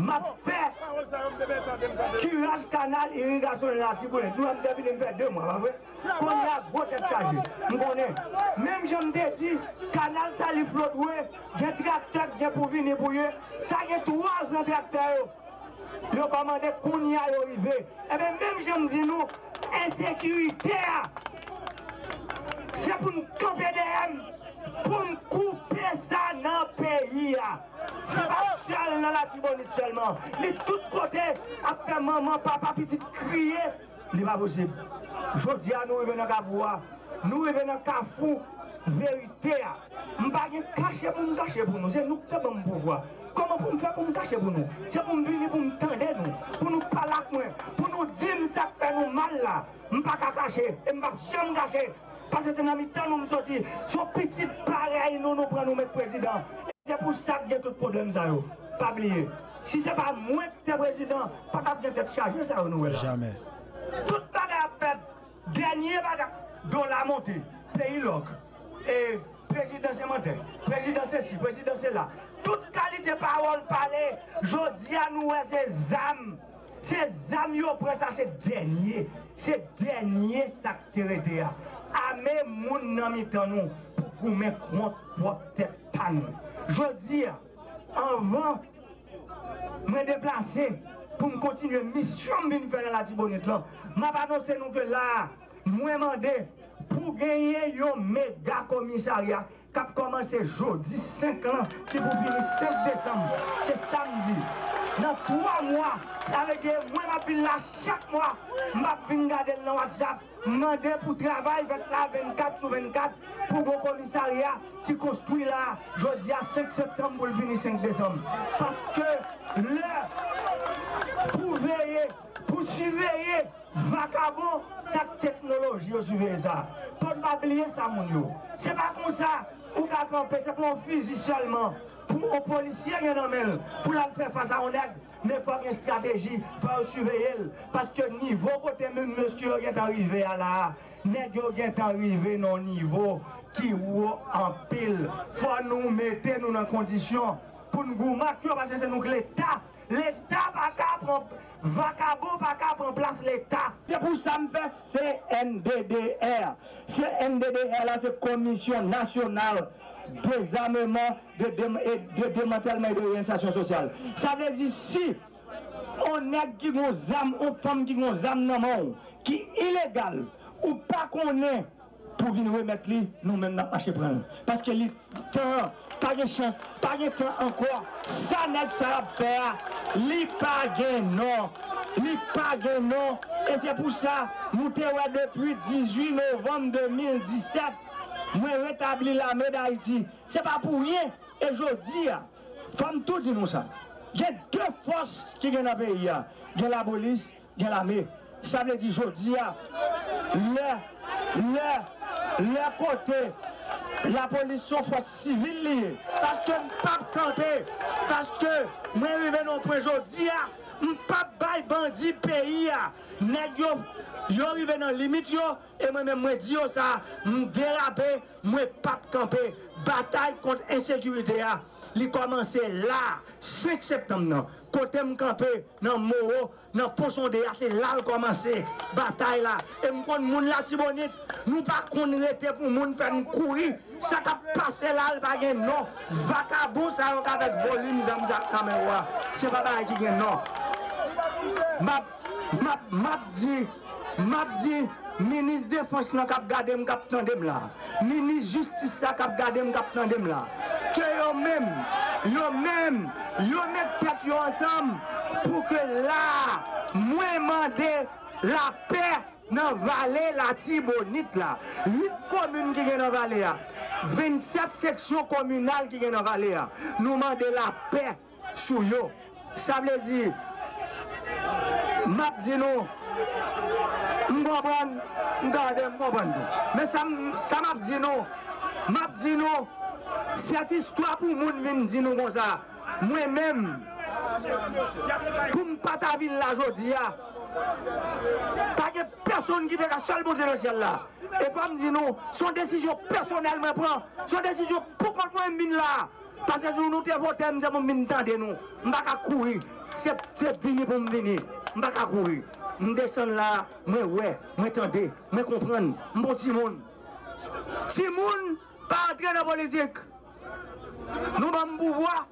Ma fe Kiraj kanal Irrigasyon Mwen devine mwen fe 2 mwen Mwen konen Mwen jom de ti kanal sali flot we Gen trakter gen pou vin ne pou ye Sa gen 300 trakter yo Rekomande konen yo Mwen jom di nou Ensekirite Se pou mwen kope de hem pou m koupè sa nan peyi a. Se ba chal nan la tibonit selman. Li tout kote, apè maman, papa, piti kriye. Li ba vosib. Jodi a nou y vè nan gavou a. Nou y vè nan kafou verite a. M bagè kache moun kache pou nou. Se nou kte moun pouvo a. Koman pou m fè pou m kache pou nou? Se pou m vini pou m tende nou. Pou nou palak mwen. Pou nou din se fè nou mal la. M bagè kache e m bagè kache m bagè kache. Parce que c'est dans le temps nous sortir. Son petit pareil, nous nous prenons nous mettre président. C'est pour ça que y a tout problème, ça. Pas oublier. Si ce n'est pas moi qui suis président, pas de tête chargé, ça, nous. Jamais. Tout bagarre fait. Dernier dans la montée, Pays loc. Et président c'est monté, Président c'est ci, président c'est là. Toute qualité parole parlé, je dis à nous, c'est âmes. Ces âmes, yo, ça, c'est dernier. C'est dernier ça qui mon moun nan nous, pour nou pou je kont wop Je pan Je de me déplacer pour pou la kontinye mission bin fè nan la tibonet Je Ma là, nou ke la, mwen pour pou un yo commissariat qui a commencé jodi 5 ans, qui pou fini 5 décembre. C'est samedi. Nan 3 mois, avec je mwen vais la mois, je vais nan WhatsApp Mandez pour travail 24 sur 24 pour vos commissariats qui construit là, dis à 5 septembre pour le finir 5 décembre. Parce que là, pour veiller, pour surveiller, vacabon, sa technologie, surveiller ça. Pour ne pas oublier ça, mon yo. C'est pas comme ça, ou qu'à camper, c'est pour un fusil seulement. Pour un policier, pour la faire face à un nègre n'est pas une stratégie, pour surveiller. Parce que niveau côté même monsieur est arrivé à là, n'est est arrivé non niveau qui est en pile. Faut nous mettre nous dans condition pour nous marquer parce que c'est nous l'État. L'État pas prendre, pas prendre place l'État. C'est pour ça que je fais CNDDR. CNDDR, c'est Commission Nationale de zame man, de demantelman de yon sasyon sosyal. Sa vezi, si on ek gigon zame, on fam gigon zame nanman ou, ki ilegal ou pa konen, pou vin we met li, nou men na ache pren. Paske li tan, pa gen chans, pa gen tan anko, sa nek sa rap fea, li pa gen nan, li pa gen nan, e se pou sa, mouten we depi 18 novem 2017, Je rétablis l'armée d'Haïti. Ce n'est pas pour rien. Et je dis, femme, tout nous ça. Il y a deux forces qui sont dans le pays. Il y a la police, il y a l'armée. Ça veut dire, je dis, côtés, côté, la police sont force civile Parce que je ne pas camper. Parce que je ne peux pas aujourd'hui. Je ne peux pas bandit pays nèg yo yo arrivé dans limite yo et moi même moi dis ça me déraper moi pas camper bataille contre insécurité a hein. li commencé là 5 septembre non côté me camper dans Moro dans poisson de c'est là commencé bataille là et me connais moun la tibonite nous pas qu'on rete pour moun faire courir ça ka passé là le gain non vacabou ça avec volume zam zam caméra c'est pas bail qui gen non m'a m'a ma m'a ma ministre défense la défense ministre justice la cap la yo même yo même yo tête ensemble pour que là moi mandé la paix dans vallée la Tibonite là 8 communes qui sont dans vallée 27 sections communales qui sont dans vallée nous demandons la paix sur yo ça veut dire map dit non. je comprends, m'gobon. Mais ça, ça m'a dit non. M'a dit non. Cette histoire pour mon venir dit non comme ça. Moi-même, pour pas ta ville là, aujourd'hui, Pas que personne qui fait seul seule bonne dans là. Et pas m'dit non. Son décision personnelle prend. Son décision pour moi je mine là. Parce que nous nous te voter, m'dit je mine tant nous. M'a qu'à courir. C'est fini pour venir suis pas courir. Je descends là, je ouais, je tendez, je comprends, je suis bon Timoun. Timoun, pas entrer dans la politique. Nous avons pouvoir.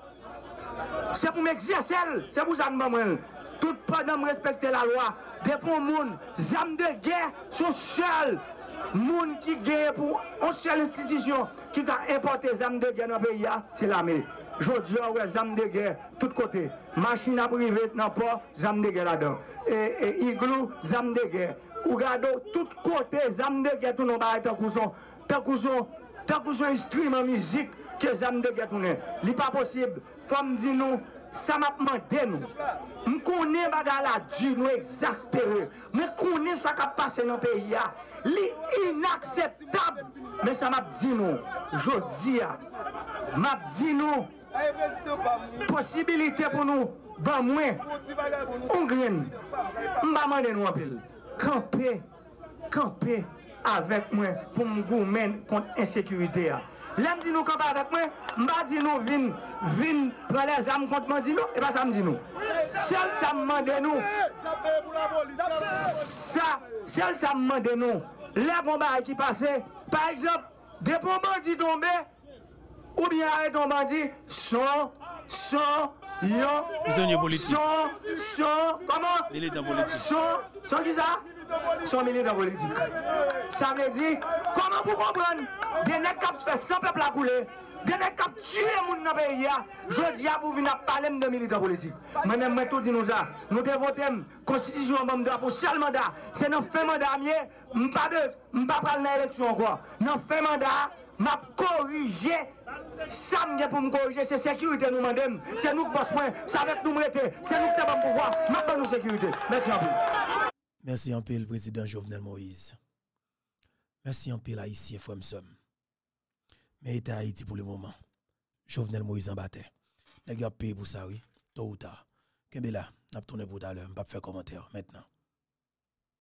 C'est pour m'exercer, c'est pour ça que nous Tout pendant m'm respecter la loi, des pour monde, les de guerre sont seuls. monde qui gagne pour une seule institution qui a importé les âmes de guerre dans le pays, c'est l'armée. Jodi, a voit zam de guerre, tout côté. Machine à priver, non pas, zam de guerre là-dedans. Et, et igloo, zam de guerre. Ou gado, tout côté, zam de guerre, tout non pas, e tant qu'on tant qu'on tant qu'on instrument musique, que zam de guerre, tout n'est. L'est pas possible. Femme dit non, ça m'a demandé nous. Je connais bagala Dieu nous exaspéré. Mais ça qui passé dans le pays. inacceptable. Mais ça m'a dit nous. Je dis, m'a dit nous possibilité pour nous, ben moins, on grène. on va demander nous en pile, camper, camper avec moi pour me contre l'insécurité. Hein. L'homme dit nous camper avec moi, m'a dit nous, vin, vin, les armes contre moi, nous, et pas ça me dit nous. Seul ça me nous, ça, seul ça me nous, les bombes qui passaient, par exemple, des bombes qui tombaient, ou bien arrête on bandit, son, son, yon, son, son, comment Militant politique. Son, son qui ça Son militants politique. Ça veut dire, comment vous comprendre vous nègres qui sans 100 peuples à couler, des nègres qui tuent les gens dans le pays, hein. je dis à vous, venez parler de militants politiques. Mais même je dis nous ça. Nous devons constitution en mandat, pour seul mandat. C'est dans fait mandat, je ne vais pas parler de l'élection encore. Dans fait mandat, je vais corriger ça me pour me corriger, c'est sécurité nous demandons. C'est nous qui bossons, c'est avec nous mettez, c'est nous qui avons le pouvoir. Maintenant nous sécurité. Merci en pile. Merci en pile, président Jovenel Moïse. Merci en pile, Haïtien Fremsom. Mais il était Haïti pour le moment. Jovenel Moïse en battait. Les gars payé pour ça, oui. Tôt ou tard. Kembela, n'a pas tourné pour tout à l'heure, pas faire commentaire maintenant.